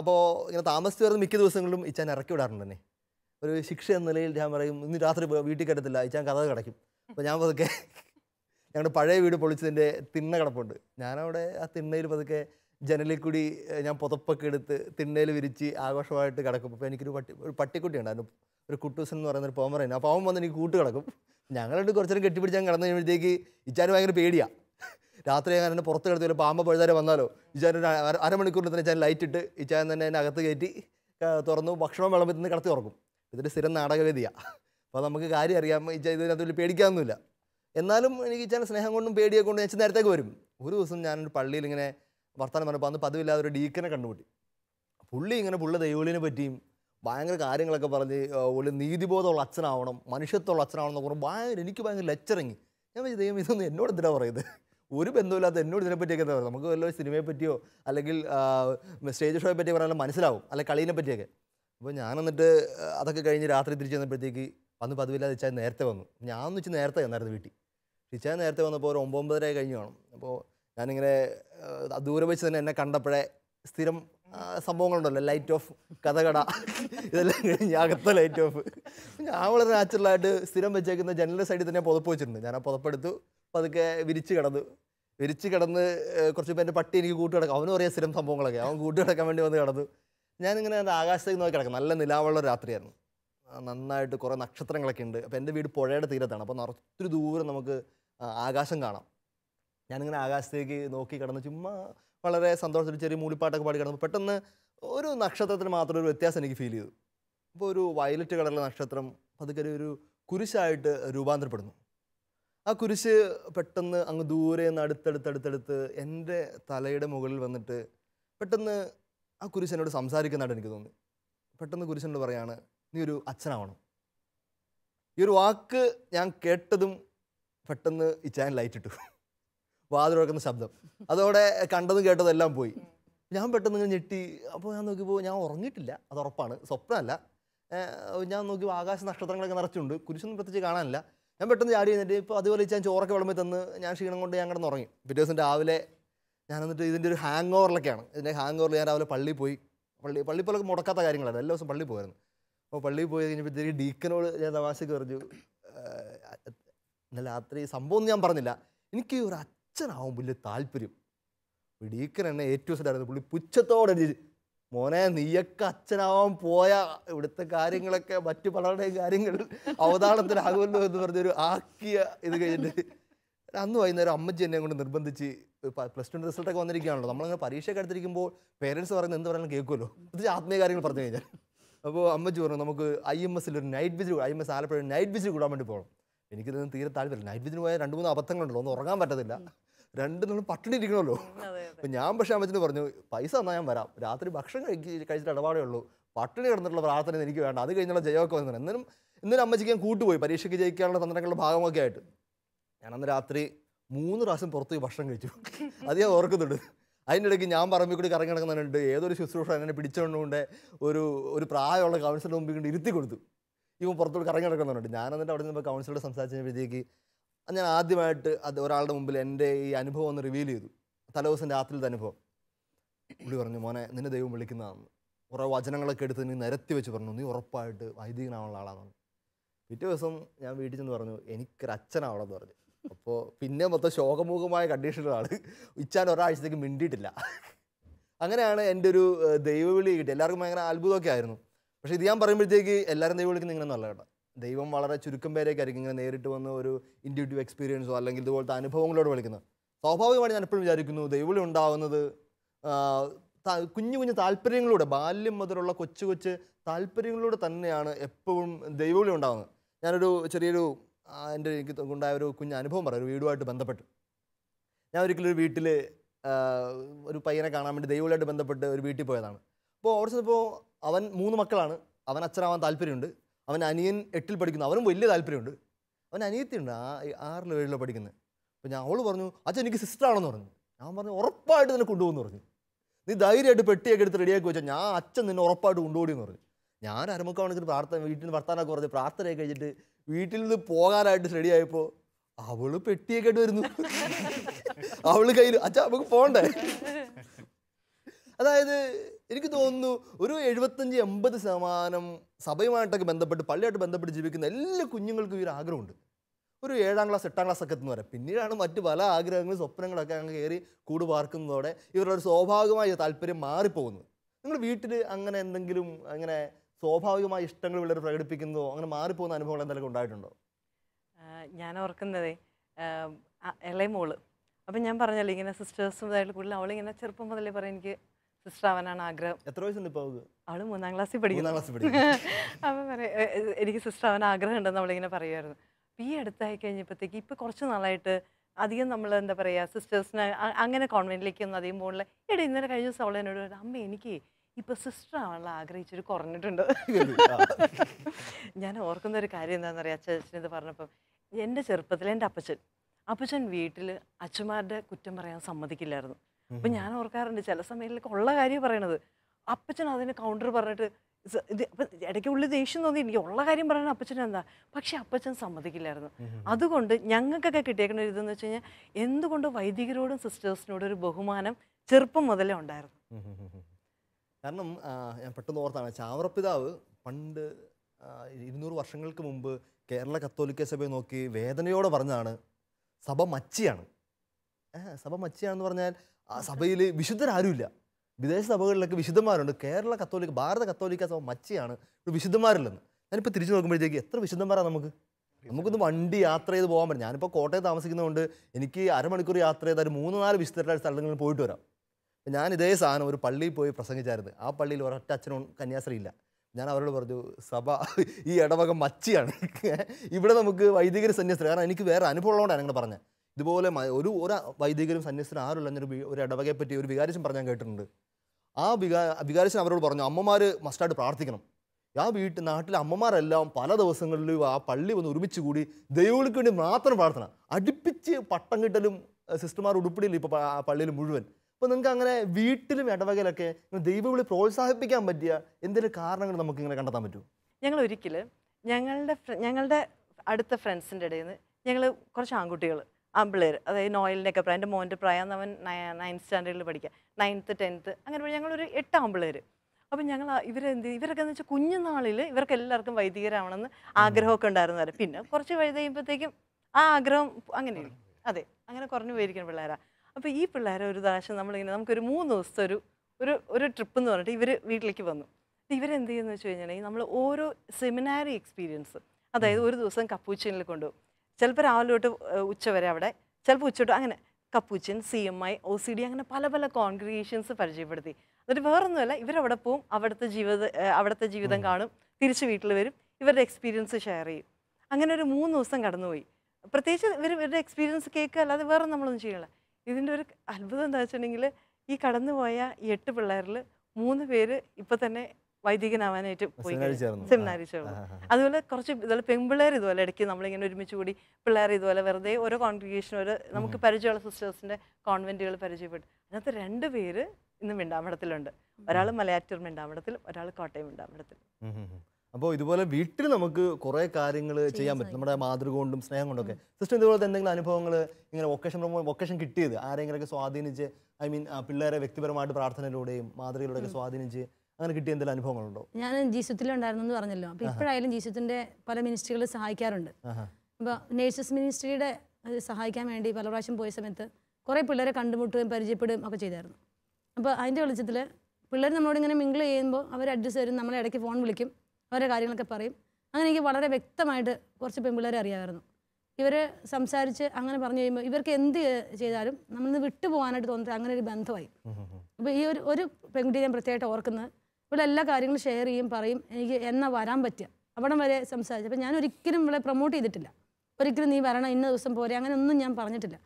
Speaker 1: അപ്പോൾ ഇങ്ങനെ താമസിച്ച് വരുന്ന മിക്ക ദിവസങ്ങളിലും ഇച്ചാൻ ഇറക്കി വിടാറുണ്ട് തന്നെ ഒരു ശിക്ഷ എന്ന നിലയിൽ ഞാൻ പറയും ഇന്ന് രാത്രി വീട്ടിൽ കിടത്തില്ല ഇച്ചാൻ കഥ കിടക്കും അപ്പോൾ ഞാൻ പതുക്കെ ഞങ്ങളുടെ പഴയ വീട് പൊളിച്ചതിൻ്റെ തിണ്ണ കിടപ്പുണ്ട് ഞാനവിടെ ആ തിണ്ണയിൽ പതുക്കെ ജനലിൽ കൂടി ഞാൻ പുതപ്പൊക്കെ എടുത്ത് തിണ്ണയിൽ വിരിച്ച് ആഘോഷമായിട്ട് കിടക്കും അപ്പോൾ എനിക്കൊരു പട്ടി ഒരു പട്ടിക്കുട്ടി ഉണ്ടായിരുന്നു ഒരു കുട്ടൂസൻ എന്ന് പറയുന്ന ഒരു പോമറേൻ അപ്പോൾ അവൻ വന്ന് എനിക്ക് കൂട്ട് കിടക്കും ഞങ്ങളുണ്ട് കുറച്ചു നേരം കെട്ടിപ്പിടിച്ച് ഞാൻ കിടന്നു കഴിയുമ്പോഴത്തേക്ക് ഇച്ചാന് ഭയങ്കര പേടിയാണ് രാത്രി ഞാൻ എന്നെ പുറത്ത് കിടത്തി പാമ്പ പഴുതാരെ വന്നാലോ ഇച്ചാൻ ഒരു അരമണിക്കൂറിന് തന്നെ ഇച്ചാൻ ലൈറ്റ് ഇട്ട് ഇച്ചാൻ തന്നെ എന്നെ അകത്ത് കയറ്റി തുറന്നു ഭക്ഷണം വിളമ്പിൽ നിന്ന് കിടത്തി തുറക്കും ഇതൊരു സ്ഥിരം നാടകവേദിയാണ് അപ്പോൾ നമുക്ക് കാര്യം അറിയാം ഇച്ച ഇതിനകത്ത് വലിയ പേടിക്കാമൊന്നുമില്ല എന്നാലും എനിക്ക് ഇച്ചാൻ സ്നേഹം കൊണ്ടും പേടിയെ കൊണ്ടും ഞാൻ നേരത്തേക്ക് വരും ഒരു ദിവസം ഞാനൊരു പള്ളിയിൽ ഇങ്ങനെ വർത്തമാനം പറഞ്ഞപ്പോൾ അന്ന് പതിവില്ലാതെ ഒരു ഡീക്കനെ കണ്ടുപിടി പുള്ളി ഇങ്ങനെ പുള്ള ദൈവലിനെ പറ്റിയും ഭയങ്കര കാര്യങ്ങളൊക്കെ പറഞ്ഞ് ഒരു നീതിബോധമുള്ള അച്ഛനാവണം മനുഷ്യത്വമുള്ള അച്ഛനാവണം എന്ന് പറഞ്ഞു ഭയങ്കര എനിക്ക് ഭയങ്കര ലെച്ചറങ്ങി ഞാൻ ദൈവം ഇതൊന്നും എന്നോട് എന്തിനാണ് പറയുന്നത് ഒരു ബന്ധമില്ലാത്ത എന്നോട് ഇതിനെപ്പറ്റിയൊക്കെ എന്താ പറയുക നമുക്ക് വല്ല സിനിമയെ പറ്റിയോ അല്ലെങ്കിൽ സ്റ്റേജ് ഷോയെ പറ്റി പറഞ്ഞാലും മനസ്സിലാവും അല്ലെങ്കിൽ കളീനെ പറ്റിയൊക്കെ അപ്പോൾ ഞാൻ എന്നിട്ട് അതൊക്കെ കഴിഞ്ഞ് രാത്രി തിരിച്ചു വന്നപ്പോഴത്തേക്ക് വന്ന് പതിവില്ലാതെ ഇച്ചാൻ നേരത്തെ വന്നു ഞാൻ ഒന്ന് വെച്ച് നേരത്തെ വന്നായിരുന്നു വീട്ടിൽ ഇച്ചാൻ നേരത്തെ വന്നപ്പോൾ ഒരു ഒമ്പൊമ്പതര കഴിഞ്ഞു കാണും അപ്പോൾ ഞാനിങ്ങനെ ദൂരെ വെച്ച് തന്നെ എന്നെ കണ്ടപ്പോഴേ സ്ഥിരം സംഭവങ്ങളുണ്ടല്ലോ ലൈറ്റ് ഓഫ് കഥകട ഇതെല്ലാം കഴിഞ്ഞ് അകത്ത ലൈറ്റ് ഓഫ് ഞാൻ വളരെ നാച്ചുറലായിട്ട് സ്ഥിരം വെച്ചേക്കുന്ന ജനലിൻ്റെ സൈഡിൽ തന്നെ പുതപ്പ് വെച്ചിട്ടുണ്ട് ഞാൻ ആ പുതപ്പെടുത്തു പതുക്കെ വിരിച്ച് കിടന്നു വിരിച്ച് കിടന്ന് കുറച്ച് പേര് പട്ടി എനിക്ക് കൂട്ടി കിടക്കും അവനും അറിയാം സ്ഥിരം സംഭവങ്ങളൊക്കെ അവൻ കൂട്ടി കിടക്കാൻ വേണ്ടി വന്ന് കിടന്നു ഞാനിങ്ങനെ എൻ്റെ ആകാശത്തേക്ക് നോക്കി കിടക്കും നല്ല നിലാവുള്ള രാത്രിയായിരുന്നു നന്നായിട്ട് കുറേ നക്ഷത്രങ്ങളൊക്കെ ഉണ്ട് അപ്പോൾ എൻ്റെ വീട് പുഴയുടെ തീരത്താണ് അപ്പോൾ ഒത്തിരി ദൂരം നമുക്ക് ആകാശം കാണാം ഞാനിങ്ങനെ ആകാശത്തേക്ക് നോക്കി കിടന്ന് ചുമ്മാ വളരെ സന്തോഷത്തിൽ ചെറിയ മൂളിപ്പാട്ടൊക്കെ പാടി കിടന്നു പെട്ടെന്ന് ഒരു നക്ഷത്രത്തിന് മാത്രം ഒരു വ്യത്യാസം എനിക്ക് ഫീൽ ചെയ്തു അപ്പോൾ ഒരു വയലറ്റ് കളറിലെ നക്ഷത്രം പതുക്കെ ഒരു കുരിശായിട്ട് രൂപാന്തരപ്പെടുന്നു ആ കുരിശ് പെട്ടെന്ന് അങ്ങ് ദൂരെ നിന്ന് അടുത്തടുത്തടുത്തടുത്ത് എൻ്റെ തലയുടെ മുകളിൽ വന്നിട്ട് പെട്ടെന്ന് ആ കുരിശ് എന്നോട് സംസാരിക്കുന്നതായിട്ട് എനിക്ക് തോന്നി പെട്ടെന്ന് കുരിശനോട് പറയാണ് നീ ഒരു അച്ഛനാവണം ഈ ഒരു വാക്ക് ഞാൻ കേട്ടതും പെട്ടെന്ന് ഈ ചാൻ ലൈറ്റ് ഇട്ടു വാതിൽ തുറക്കുന്ന ശബ്ദം അതോടെ കണ്ടതും കേട്ടതെല്ലാം പോയി ഞാൻ പെട്ടെന്ന് ഇങ്ങനെ ഞെട്ടി അപ്പോൾ ഞാൻ നോക്കിയപ്പോൾ ഞാൻ ഉറങ്ങിയിട്ടില്ല അത് ഉറപ്പാണ് സ്വപ്നമല്ല ഞാൻ നോക്കി ആകാശ നക്ഷത്രങ്ങളൊക്കെ നിറച്ചുണ്ട് കുരിശൊന്നും പ്രത്യേകിച്ച് കാണാനില്ല ഞാൻ പെട്ടെന്ന് ചാടി എന്നിട്ട് ഇപ്പോൾ അതുപോലെ ഞാൻ ചോറൊക്കെ വിളമ്പി തന്ന് ഞാൻ ക്ഷീണം കൊണ്ട് ഞാൻ കിടന്ന് ഉറങ്ങി പിറ്റേ ദിവസം രാവിലെ ഞാൻ എന്നിട്ട് ഇതിൻ്റെ ഒരു ഹാങ് ഓവറിലൊക്കെയാണ് ഇതിൻ്റെ ഹാങ് ഓവറിൽ ഞാൻ രാവിലെ പള്ളിയിൽ പോയി പള്ളി പള്ളി പോലൊക്കെ മുടക്കാത്ത കാര്യങ്ങളാണ് എല്ലാ ദിവസം പള്ളി പോയിരുന്നു അപ്പോൾ പള്ളിയിൽ പോയി കഴിഞ്ഞപ്പോഴത്തേക്ക് ഡീക്കനോട് ഞാൻ തമാശക്ക് പറഞ്ഞു ഇന്നലെ രാത്രി സംഭവം ഞാൻ പറഞ്ഞില്ല എനിക്ക് ഒരു പുച്ഛനാവും വലിയ താല്പര്യം ഡീക്കൻ എന്നെ ഏറ്റവും സെറ്റായിരുന്നു പുള്ളി പുച്ഛത്തോടെ മോനെ നീയൊക്കെ അച്ഛനാവാൻ പോയ ഇവിടുത്തെ കാര്യങ്ങളൊക്കെ മറ്റു പലരുടെയും കാര്യങ്ങൾ അവതാളത്തിലാകുമല്ലോ എന്ന് പറഞ്ഞൊരു ആക്കിയ ഇത് കഴിഞ്ഞിട്ട് അന്ന് വൈകുന്നേരം അമ്മച്ചി എന്നെ കൊണ്ട് നിർബന്ധിച്ച് പ്ലസ് ടു റിസൾട്ടൊക്കെ വന്നിരിക്കുകയാണല്ലോ നമ്മളങ്ങനെ പരീക്ഷയൊക്കെ എടുത്തിരിക്കുമ്പോൾ പേരൻസ് പറയുന്നത് എന്ത് പറയാനും കേൾക്കുമല്ലോ അത് ആത്മീയ കാര്യങ്ങൾ പറഞ്ഞു കഴിഞ്ഞാൽ അപ്പോൾ അമ്മച്ചി പറഞ്ഞു നമുക്ക് ഐ എം എസിൽ ഒരു night visit I M S Alappuzha night visit കൂടാൻ വേണ്ടി പോകണം എനിക്കിതൊന്നും തീരെ താല്പര്യമില്ല നൈറ്റ് വിജിന് പോയാൽ രണ്ട് മൂന്ന് അബദ്ധങ്ങളുണ്ടല്ലോ ഒന്നും ഉറങ്ങാൻ പറ്റത്തില്ല രണ്ട് നമ്മൾ പട്ടിണി ഇരിക്കണമല്ലോ അപ്പം ഞാൻ പക്ഷേ അമ്മച്ചിന് പറഞ്ഞു പൈസ തന്നാൽ ഞാൻ വരാം രാത്രി ഭക്ഷണം കഴിക്ക് കഴിച്ചിട്ട് ഇടപാടേ ഉള്ളൂ പട്ടിണി കിടന്നിട്ടുള്ള പ്രാർത്ഥന എനിക്ക് വേണ്ട അത് കഴിഞ്ഞുള്ള ജയമൊക്കെ വന്നു എന്നാലും ഇന്നലെ അമ്മച്ചിക്ക് ഞാൻ കൂട്ടുപോയി പരീക്ഷയ്ക്ക് ജയിക്കാനുള്ള തന്ത്രങ്ങളുടെ ഭാഗമൊക്കെ ആയിട്ട് ഞാൻ അന്ന് രാത്രി മൂന്ന് പ്രാവശ്യം പുറത്ത് പോയി ഭക്ഷണം കഴിച്ചു അത് ഞാൻ ഓർക്കുന്നുണ്ട് അതിൻ്റെ ഇടയ്ക്ക് ഞാൻ പറമ്പിൽ കൂടി കറങ്ങി നടക്കുന്നുണ്ട് ഏതൊരു ശുശ്രൂഷ എന്നെ പിടിച്ചുകൊണ്ടുകൊണ്ട് ഒരു ഒരു പ്രായമുള്ള കൗൺസിലർ മുമ്പിൽ കൊണ്ട് ഇരുത്തി കൊടുത്തു ഇവൻ പുറത്തോട്ട് കറങ്ങി നടക്കുന്നുണ്ട് ഞാൻ എന്നിട്ട് അവിടെ നിന്ന് കൗൺസിലോട് സംസാരിച്ചപ്പോഴത്തേക്ക് ഞാൻ ആദ്യമായിട്ട് അത് ഒരാളുടെ മുമ്പിൽ എൻ്റെ ഈ അനുഭവം ഒന്ന് റിവീൽ ചെയ്തു തലേ ദിവസം രാത്രിയിലത്തെ അനുഭവം പുള്ളി പറഞ്ഞു മോനെ നിന്നെ ദൈവം വിളിക്കുന്നതാണെന്ന് കുറേ വചനങ്ങളൊക്കെ എടുത്ത് നീ നിരത്തി വെച്ച് പറഞ്ഞു നീ ഉറപ്പായിട്ട് വൈദികനാവുള്ള ആളാണെന്ന് പിറ്റേ ദിവസം ഞാൻ വീട്ടിൽ ചെന്ന് പറഞ്ഞു എനിക്കൊരു അച്ഛനാവണമെന്ന് പറഞ്ഞു അപ്പോൾ പിന്നെ മൊത്തം ശോകമുഖമായ കണ്ടീഷനിലാണ് ഇച്ചാൻ ഒരാഴ്ചത്തേക്ക് മിണ്ടിയിട്ടില്ല അങ്ങനെയാണ് എൻ്റെ ഒരു ദൈവവിളി കിട്ടിയത് എല്ലാവർക്കും ഭയങ്കര അത്ഭുതമൊക്കെ ആയിരുന്നു പക്ഷേ ഇത് ഞാൻ പറയുമ്പോഴത്തേക്ക് എല്ലാവരും ദൈവം വിളിക്കുന്ന ഇങ്ങനെ നല്ല കേട്ടോ ദൈവം വളരെ ചുരുക്കം പേരേക്കായിരിക്കും ഇങ്ങനെ നേരിട്ട് വന്ന് ഒരു ഇൻഡ്യൂട്ടീവ് എക്സ്പീരിയൻസോ അല്ലെങ്കിൽ ഇതുപോലത്തെ അനുഭവങ്ങളോട് വിളിക്കുന്നത് സ്വാഭാവികമായിട്ട് ഞാൻ എപ്പോഴും വിചാരിക്കുന്നു ദൈവം ഉണ്ടാകുന്നത് കുഞ്ഞു കുഞ്ഞു താല്പര്യങ്ങളിലൂടെ ബാല്യം മുതലുള്ള കൊച്ചു കൊച്ച് താല്പര്യങ്ങളിലൂടെ തന്നെയാണ് എപ്പോഴും ദൈവവിളി ഉണ്ടാകുന്നത് ഞാനൊരു ചെറിയൊരു എൻ്റെ എനിക്ക് ഉണ്ടായ ഒരു കുഞ്ഞു അനുഭവം പറയാം ഒരു വീടുമായിട്ട് ബന്ധപ്പെട്ട് ഞാൻ ഒരിക്കലും ഒരു വീട്ടിൽ ഒരു പയ്യനെ കാണാൻ വേണ്ടി ദൈവവുമായിട്ട് ബന്ധപ്പെട്ട് ഒരു വീട്ടിൽ പോയതാണ് അപ്പോൾ അവിടെ ചെന്നപ്പോൾ അവൻ മൂന്ന് മക്കളാണ് അവൻ അച്ഛനാവാൻ താല്പര്യമുണ്ട് അവൻ അനിയൻ എട്ടിൽ പഠിക്കുന്നു അവനും വലിയ താല്പര്യമുണ്ട് അവൻ അനിയത്തിയുണ്ട് ആ ആറിൽ ഏഴിലോ പഠിക്കുന്നത് അപ്പോൾ ഞാൻ അവൾ പറഞ്ഞു അച്ഛൻ എനിക്ക് സിസ്റ്റർ ആണെന്ന് പറഞ്ഞു ഞാൻ പറഞ്ഞു ഉറപ്പായിട്ട് നിന്നെ കൊണ്ടുപോകുന്നു പറഞ്ഞു നീ ധൈര്യമായിട്ട് പെട്ടിയൊക്കെ എടുത്ത് റെഡിയാക്കി വെച്ചാൽ ഞാൻ അച്ഛൻ നിന്നെ ഉറപ്പായിട്ട് കൊണ്ടുപോടിയെന്ന് പറഞ്ഞു ഞാൻ അരമുക്കാണ് പ്രാർത്ഥന വീട്ടിൽ നിന്ന് വർത്താനൊക്കെ പറഞ്ഞ് പ്രാർത്ഥനയൊക്കെ കഴിഞ്ഞിട്ട് വീട്ടിൽ നിന്ന് പോകാനായിട്ട് റെഡിയായപ്പോൾ അവള് പെട്ടിയൊക്കെ ആയിട്ട് വരുന്നു അവള് കയ്യിൽ അച്ഛാ നമുക്ക് പോകണ്ടേ അതായത് എനിക്ക് തോന്നുന്നു ഒരു എഴുപത്തഞ്ച് എൺപത് ശതമാനം സഭയുമായിട്ടൊക്കെ ബന്ധപ്പെട്ട് പള്ളിയായിട്ട് ബന്ധപ്പെട്ട് ജീവിക്കുന്ന എല്ലാ കുഞ്ഞുങ്ങൾക്കും ഈ ഒരു ആഗ്രഹമുണ്ട് ഒരു ഏഴാം ക്ലാസ് എട്ടാം ക്ലാസ് ഒക്കെ പറയാം പിന്നീടാണ് മറ്റ് പല ആഗ്രഹങ്ങളും സ്വപ്നങ്ങളൊക്കെ അങ്ങ് കയറി കൂട് പാർക്കുന്നതോടെ ഇവരുടെ ഒരു സ്വാഭാവികമായ താല്പര്യം മാറിപ്പോകുന്നു നിങ്ങൾ വീട്ടിൽ അങ്ങനെ എന്തെങ്കിലും അങ്ങനെ സ്വാഭാവികമായ ഇഷ്ടങ്ങൾ പിള്ളേർ പ്രകടിപ്പിക്കുന്നതോ അങ്ങനെ മാറിപ്പോകുന്ന അനുഭവങ്ങൾ എന്തെങ്കിലും ഉണ്ടായിട്ടുണ്ടോ
Speaker 4: ഞാൻ ഓർക്കുന്നതേ ഇളയ മോള് അപ്പം ഞാൻ പറഞ്ഞല്ലോ ഇങ്ങനെ സിസ്റ്റേഴ്സും കൂടുതൽ അവളിങ്ങനെ ചെറുപ്പം മുതലേ പറയും എനിക്ക് സിസ്റ്റർ ആഗ്രഹം എത്ര വയസ്സുണ്ട് അവള് മൂന്നാം ക്ലാസ്സിൽ പഠിക്കുന്നു അപ്പം പറയാം എനിക്ക് സിസ്റ്റർ അവൻ ആഗ്രഹം ഉണ്ടെന്ന് അവളിങ്ങനെ പറയുമായിരുന്നു ഈ അടുത്തായി കഴിഞ്ഞപ്പോഴത്തേക്ക് ഇപ്പൊ കുറച്ച് നാളായിട്ട് അധികം നമ്മൾ എന്താ പറയാ സിസ്റ്റേഴ്സിന് അങ്ങനെ കോൺവെൻറ്റിലേക്കൊന്നും അധികം പോകണില്ല എടാ ഇന്നലെ കഴിഞ്ഞ ദിവസം അവൾ എന്നോട് അമ്മ എനിക്ക് ഇപ്പൊ സിസ്റ്റർ ആവാനുള്ള ആഗ്രഹിച്ചൊരു കുറഞ്ഞിട്ടുണ്ട് ഞാൻ ഓർക്കുന്ന ഒരു കാര്യം എന്താണെന്ന് അറിയാം അച്ഛൻ ഇത് പറഞ്ഞപ്പം എൻ്റെ ചെറുപ്പത്തിൽ എൻ്റെ അപ്പച്ചൻ അപ്പച്ചൻ വീട്ടിൽ അച്ഛന്മാരുടെ കുറ്റം പറയാൻ സമ്മതിക്കില്ലായിരുന്നു അപ്പൊ ഞാൻ ഓർക്കാറുണ്ട് ചില സമയങ്ങളിലൊക്കെ ഉള്ള കാര്യം പറയണത് അപ്പച്ചൻ അതിന് കൗണ്ടർ പറഞ്ഞിട്ട് ഇത് അപ്പൊ ഇടയ്ക്ക് ഉള്ളിൽ ദേഷ്യം തോന്നി എനിക്ക് ഉള്ള കാര്യം പറയണ അപ്പച്ചൻ എന്താ പക്ഷെ അപ്പച്ചൻ സമ്മതിക്കില്ലായിരുന്നു അതുകൊണ്ട് ഞങ്ങൾക്കൊക്കെ കിട്ടിയേക്കുന്ന ഇതെന്ന് വെച്ച് കഴിഞ്ഞാൽ എന്തുകൊണ്ട് വൈദികരോടും സിസ്റ്റേഴ്സിനോടും ഒരു ബഹുമാനം ചെറുപ്പം മുതലേ ഉണ്ടായിരുന്നു
Speaker 1: കാരണം ഞാൻ പെട്ടെന്ന് ഓർത്താണ് ചാവറപ്പിതാവ് പണ്ട് ഇരുന്നൂറ് വർഷങ്ങൾക്ക് മുമ്പ് കേരള കത്തോലിക്ക സഭയെ നോക്കി വേദനയോടെ പറഞ്ഞാണ് സഭ മച്ചിയാണ് സഭ മച്ചിയാണെന്ന് പറഞ്ഞാൽ ആ സഭയിൽ വിശുദ്ധരാരുമില്ല വിദേശ സഭകളിലൊക്കെ വിശുദ്ധന്മാരുണ്ട് കേരള കത്തോലിക്ക ഭാരത കത്തോലിക്ക സഭ മച്ചിയാണ് വിശുദ്ധന്മാരില്ലെന്ന് ഞാനിപ്പോൾ തിരിച്ചു നോക്കുമ്പോഴത്തേക്ക് എത്ര വിശുദ്ധന്മാരാണ് നമുക്ക് നമുക്കൊന്ന് വണ്ടി യാത്ര ചെയ്ത് പോകാൻ പറ്റും ഞാനിപ്പോൾ കോട്ടയത്ത് താമസിക്കുന്നതുകൊണ്ട് എനിക്ക് അരമണിക്കൂർ യാത്ര ചെയ്ത് ഒരു മൂന്ന് നാല് വിശുദ്ധരുടെ സ്ഥലങ്ങളിൽ പോയിട്ട് വരാം ഞാൻ ഇതേ സാധനം ഒരു പള്ളിയിൽ പോയി പ്രസംഗിച്ചായിരുന്നു ആ പള്ളിയിൽ ഒരൊറ്റ അച്ഛനും കന്യാസ്ത്രീ ഇല്ല ഞാൻ അവരോട് പറഞ്ഞു സഭ ഈ ഇടവക മച്ചിയാണ് ഇവിടെ നമുക്ക് വൈദികർ സന്യാസ്ത്രീ കാരണം എനിക്ക് വേറെ അനുഭവമുള്ളതുകൊണ്ടാണ് ഞങ്ങൾ പറഞ്ഞത് ഇതുപോലെ ഒരു ഒരു വൈദികരും സന്യസ്തരും ആരുള്ള എന്നൊരു ഒരു ഇടവകയെ പറ്റി ഒരു വികാരിച്ചൻ പറഞ്ഞാൽ കേട്ടിട്ടുണ്ട് ആ വികാ വികാരിച്ചൻ അവരോട് പറഞ്ഞു അമ്മമാർ മസ്റ്റായിട്ട് പ്രാർത്ഥിക്കണം ആ വീട്ടിൽ നാട്ടിലെ അമ്മമാരെല്ലാം പല ദിവസങ്ങളിലും ആ പള്ളി വന്ന് ഒരുമിച്ച് കൂടി ദൈവങ്ങൾക്ക് വേണ്ടി മാത്രം പ്രാർത്ഥന അടുപ്പിച്ച് പട്ടം കിട്ടലും സിസ്റ്റർമാർ ഉടുപ്പിടില്ല ഇപ്പോൾ പള്ളിയിൽ മുഴുവൻ അപ്പോൾ നിങ്ങൾക്ക് അങ്ങനെ വീട്ടിലും ഇടവകയിലൊക്കെ ദൈവവിളി പ്രോത്സാഹിപ്പിക്കാൻ പറ്റിയ എന്തെങ്കിലും കാരണങ്ങൾ നമുക്ക് ഇങ്ങനെ കണ്ടെത്താൻ പറ്റുമോ
Speaker 4: ഞങ്ങൾ ഒരിക്കൽ ഞങ്ങളുടെ ഞങ്ങളുടെ അടുത്ത ഫ്രണ്ട്സിൻ്റെ ഇടയിൽ നിന്ന് ഞങ്ങൾ കുറച്ച് ആൺകുട്ടികൾ അമ്പിളർ അതായത് നോയലിൻ്റെയൊക്കെ പ്രായം എൻ്റെ മോൻ്റെ പ്രായം അവൻ നയൻത് സ്റ്റാൻഡേർഡിൽ പഠിക്കുക നയൻത്ത് ടെൻത്ത് അങ്ങനെ ഞങ്ങളൊരു എട്ട് ആമ്പിളേർ അപ്പം ഞങ്ങൾ ഇവരെന്ത് ഇവരൊക്കെ എന്ന് വെച്ചാൽ കുഞ്ഞുനാളിൽ ഇവർക്ക് എല്ലാവർക്കും വൈദികരാവണമെന്ന് ആഗ്രഹമൊക്കെ ഉണ്ടായിരുന്നവരെ പിന്നെ കുറച്ച് വഴുതി കഴിയുമ്പോഴത്തേക്കും ആ ആഗ്രഹം അങ്ങനെ അതെ അങ്ങനെ കുറഞ്ഞു പോയിരിക്കുന്ന പിള്ളേരാണ് അപ്പോൾ ഈ പിള്ളേരെ ഒരു ദാശം നമ്മളിങ്ങനെ നമുക്കൊരു മൂന്ന് ദിവസത്തെ ഒരു ഒരു ഒരു ട്രിപ്പ് എന്ന് പറഞ്ഞിട്ട് ഇവർ വീട്ടിലേക്ക് വന്നു ഇവരെന്ത് ചെയ്യുമെന്ന് വെച്ച് കഴിഞ്ഞാൽ നമ്മൾ ഓരോ സെമിനാരി എക്സ്പീരിയൻസ് അതായത് ഒരു ദിവസം കപ്പൂച്ചിനിൽ കൊണ്ടുപോകും ചിലപ്പോൾ രാവിലെ തൊട്ട് ഉച്ചവരെ അവിടെ ചിലപ്പോൾ ഉച്ച തൊട്ട് അങ്ങനെ Capuchin C M I O C D അങ്ങനെ പല പല കോൺഗ്രിഗേഷൻസ് പരിചയപ്പെടുത്തി എന്നിട്ട് വേറൊന്നുമല്ല ഇവരവിടെ പോവും അവിടുത്തെ ജീവിത അവിടുത്തെ ജീവിതം കാണും തിരിച്ച് വീട്ടിൽ വരും ഇവരുടെ എക്സ്പീരിയൻസ് ഷെയർ ചെയ്യും അങ്ങനെ ഒരു മൂന്ന് ദിവസം കടന്നുപോയി പ്രത്യേകിച്ച് ഇവർ ഇവരുടെ എക്സ്പീരിയൻസ് കേൾക്കുക അല്ലാതെ വേറെ നമ്മളൊന്നും ചെയ്യണം ഇതിൻ്റെ ഒരു അത്ഭുതം എന്താ വെച്ചിട്ടുണ്ടെങ്കിൽ ഈ കടന്നുപോയ എട്ട് പിള്ളേരിൽ മൂന്ന് പേര് ഇപ്പം തന്നെ വൈദികനാവാനായിട്ട് പോയി സെമിനാരി ചേർന്നു അതുപോലെ കുറച്ച് ഇതുപോലെ പെൺപിള്ളേർ ഇതുപോലെ ഇടയ്ക്ക് നമ്മളിങ്ങനെ ഒരുമിച്ച് കൂടി പിള്ളേർ ഇതുപോലെ വെറുതെ ഓരോ കോൺട്രിബ്യൂഷൻ ഒരു നമുക്ക് പരിചയമുള്ള സിസ്റ്റേഴ്സിന്റെ കോൺവെന്റുകൾ പരിചയപ്പെട്ടു അതിനകത്ത് രണ്ട് പേര് ഇന്ന് മിണ്ടാമടത്തിലുണ്ട് ഒരാൾ മലയാറ്റൂർ മിണ്ടാമടത്തിൽ ഒരാൾ കോട്ടയം മിണ്ടാമടത്തിൽ
Speaker 1: അപ്പോൾ ഇതുപോലെ വീട്ടിൽ നമുക്ക് കുറേ കാര്യങ്ങൾ ചെയ്യാൻ പറ്റും നമ്മുടെ മാതൃക കൊണ്ടും സ്നേഹം കൊണ്ടൊക്കെ സിസ്റ്റർ ഇതുപോലത്തെ എന്തെങ്കിലും അനുഭവങ്ങൾ ഇങ്ങനെ വൊക്കേഷൻ വൊക്കേഷൻ കിട്ടിയത് ആരെങ്കിലൊക്കെ സ്വാധീനിച്ച് ഐ മീൻ പിള്ളേരെ വ്യക്തിപരമായിട്ട് പ്രാർത്ഥനയിലൂടെയും മാതൃകയിലൂടെയൊക്കെ സ്വാധീനിച്ച് അങ്ങനെ കിട്ടിയ എന്തെങ്കിലും
Speaker 2: അനുഭവങ്ങളുണ്ടോ ഞാൻ ജീസത്തിലുണ്ടായിരുന്നു എന്ന് പറഞ്ഞല്ലോ അപ്പൊ ഇപ്പോഴായാലും ജീസത്തിന്റെ പല മിനിസ്ട്രികൾ സഹായിക്കാറുണ്ട് അപ്പോൾ നേഴ്സസ് മിനിസ്ട്രിയുടെ സഹായിക്കാൻ വേണ്ടി പല പ്രാവശ്യം പോയ സമയത്ത് കുറേ പിള്ളേരെ കണ്ടുമുട്ടുകയും പരിചയപ്പെടുകയും ഒക്കെ ചെയ്തായിരുന്നു അപ്പോൾ അതിന്റെ വെളിച്ചത്തിൽ പിള്ളേർ നമ്മളോട് ഇങ്ങനെ മിങ്കിൾ ചെയ്യുമ്പോൾ അവർ അഡ്രസ്സ് തരും നമ്മളെ ഇടയ്ക്ക് ഫോൺ വിളിക്കും അവരുടെ കാര്യങ്ങളൊക്കെ പറയും അങ്ങനെ എനിക്ക് വളരെ വ്യക്തമായിട്ട് കുറച്ച് പെൺപിള്ളേരെ അറിയാമായിരുന്നു ഇവർ സംസാരിച്ച് അങ്ങനെ പറഞ്ഞു കഴിയുമ്പോൾ ഇവർക്ക് എന്ത് ചെയ്താലും നമ്മളിന്ന് വിട്ടുപോകാനായിട്ട് തോന്നിട്ട് അങ്ങനെ ഒരു ബന്ധമായി അപ്പോൾ ഈ ഒരു ഒരു പെൺകുട്ടിയെ ഞാൻ പ്രത്യേകമായിട്ട് ഓർക്കുന്നത് ഇവിടെ എല്ലാ കാര്യങ്ങളും ഷെയർ ചെയ്യും പറയും എനിക്ക് എന്നാ വരാൻ പറ്റുക അവിടം വരെ സംസാരിച്ചു അപ്പം ഞാൻ ഒരിക്കലും ഇവിടെ പ്രൊമോട്ട് ചെയ്തിട്ടില്ല ഒരിക്കലും നീ വരണം ഇന്ന ദിവസം പോരെ അങ്ങനെ ഒന്നും ഞാൻ പറഞ്ഞിട്ടില്ല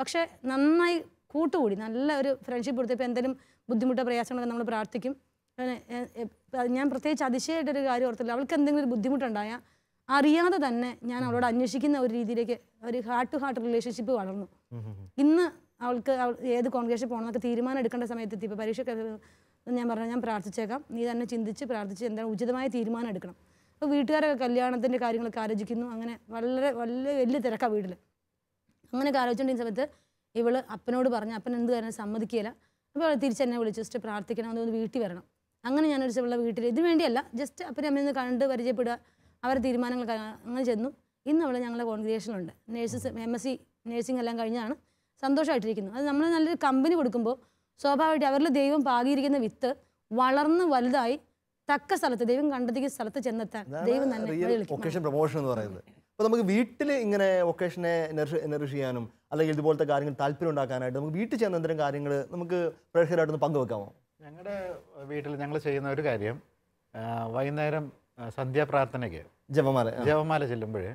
Speaker 2: പക്ഷേ നന്നായി കൂട്ടുകൂടി നല്ല ഒരു ഫ്രണ്ട്ഷിപ്പ് കൊടുത്തപ്പോൾ എന്തെങ്കിലും ബുദ്ധിമുട്ടോ പ്രയാസങ്ങളൊക്കെ നമ്മൾ പ്രാർത്ഥിക്കും ഞാൻ പ്രത്യേകിച്ച് അതിശയമായിട്ടൊരു കാര്യം ഓർത്തില്ല അവൾക്ക് എന്തെങ്കിലും ഒരു ബുദ്ധിമുട്ടുണ്ടായാൽ അറിയാതെ തന്നെ ഞാൻ അവളോട് അന്വേഷിക്കുന്ന ഒരു രീതിയിലേക്ക് ഒരു ഹാർട്ട് ടു ഹാർട്ട് റിലേഷൻഷിപ്പ് വളർന്നു ഇന്ന് അവൾക്ക് ഏത് കോൺഗ്രസ് പോകണമെന്നൊക്കെ തീരുമാനം എടുക്കേണ്ട സമയത്ത് ഇപ്പോൾ പരീക്ഷ ഞാൻ പറഞ്ഞു ഞാൻ പ്രാർത്ഥിച്ചേക്കാം നീ തന്നെ ചിന്തിച്ച് പ്രാർത്ഥിച്ച് എന്താണ് ഉചിതമായ തീരുമാനം എടുക്കണം അപ്പോൾ വീട്ടുകാരൊക്കെ കല്യാണത്തിൻ്റെ കാര്യങ്ങളൊക്കെ ആലോചിക്കുന്നു അങ്ങനെ വളരെ വലിയ വലിയ തിരക്കാണ് വീട്ടിൽ അങ്ങനെയൊക്കെ ആലോചിച്ചുകൊണ്ടിരുന്ന സമയത്ത് ഇവള് അപ്പനോട് പറഞ്ഞു അപ്പൻ എന്ത് കാര്യം സമ്മതിക്കില്ല അപ്പോൾ തിരിച്ച് എന്നെ വിളിച്ചു ജസ്റ്റ് പ്രാർത്ഥിക്കണം അതൊന്ന് വീട്ടിൽ വരണം അങ്ങനെ ഞാൻ ഒരു ഇവളുടെ വീട്ടിൽ ഇതിനു വേണ്ടിയല്ല ജസ്റ്റ് അപ്പനെ അമ്മയെന്ന് കണ്ട് പരിചയപ്പെടുക അവരുടെ തീരുമാനങ്ങൾ അങ്ങനെ ചെന്നു ഇന്ന് അവൾ ഞങ്ങളുടെ കോൺഗ്രേഷനിലുണ്ട് nurses M S C nursing എല്ലാം കഴിഞ്ഞാണ് സന്തോഷമായിട്ടിരിക്കുന്നു അത് നമ്മൾ നല്ലൊരു കമ്പനി കൊടുക്കുമ്പോൾ സ്വാഭാവികമായിട്ട് അവരിൽ ദൈവം പാകിയിരിക്കുന്ന വിത്ത് വളർന്ന് വലുതായി തക്ക സ്ഥലത്ത് ദൈവം കണ്ടെത്തിക്കുന്ന സ്ഥലത്ത് ചെന്നെത്താൻ ദൈവം തന്നെ
Speaker 1: പ്രൊമോഷൻ എന്ന് പറയുന്നത് അപ്പോൾ നമുക്ക് വീട്ടിൽ ഇങ്ങനെ വൊക്കേഷനെ എനർജി ചെയ്യാനും അല്ലെങ്കിൽ ഇതുപോലത്തെ കാര്യങ്ങൾ താല്പര്യം ഉണ്ടാക്കാനായിട്ട് നമുക്ക് വീട്ടിൽ ചെയ്യുന്ന
Speaker 3: എന്തെങ്കിലും കാര്യങ്ങൾ നമുക്ക് പ്രേക്ഷകരായിട്ടൊന്ന് പങ്കുവെക്കാമോ ഞങ്ങളുടെ വീട്ടിൽ ഞങ്ങൾ ചെയ്യുന്ന ഒരു കാര്യം വൈകുന്നേരം സന്ധ്യാപ്രാർത്ഥനയ്ക്ക് ജപമാല ജപമാല ചെല്ലുമ്പോഴേ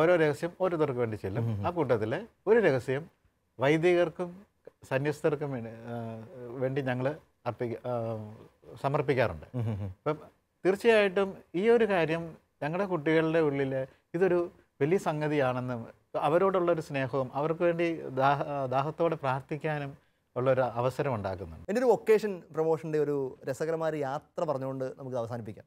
Speaker 3: ഓരോ രഹസ്യം ഓരോരുത്തർക്ക് വേണ്ടി ചെല്ലും ആ കൂട്ടത്തിലെ ഒരു രഹസ്യം വൈദികർക്കും സന്യസ്തർക്കും വേണ്ടി വേണ്ടി ഞങ്ങൾ അർപ്പിക്ക സമർപ്പിക്കാറുണ്ട് അപ്പം തീർച്ചയായിട്ടും ഈ ഒരു കാര്യം ഞങ്ങളുടെ കുട്ടികളുടെ ഉള്ളിൽ ഇതൊരു വലിയ സംഗതിയാണെന്ന് അവരോടുള്ളൊരു സ്നേഹവും അവർക്ക് വേണ്ടി ദാഹ ദാഹത്തോടെ പ്രാർത്ഥിക്കാനും ഉള്ളൊരു അവസരം ഉണ്ടാക്കുന്നുണ്ട്
Speaker 1: എൻ്റെ ഒരു ഒക്കേഷൻ പ്രൊമോഷൻ്റെ ഒരു രസകരമായ യാത്ര പറഞ്ഞുകൊണ്ട് നമുക്ക് അവസാനിപ്പിക്കാം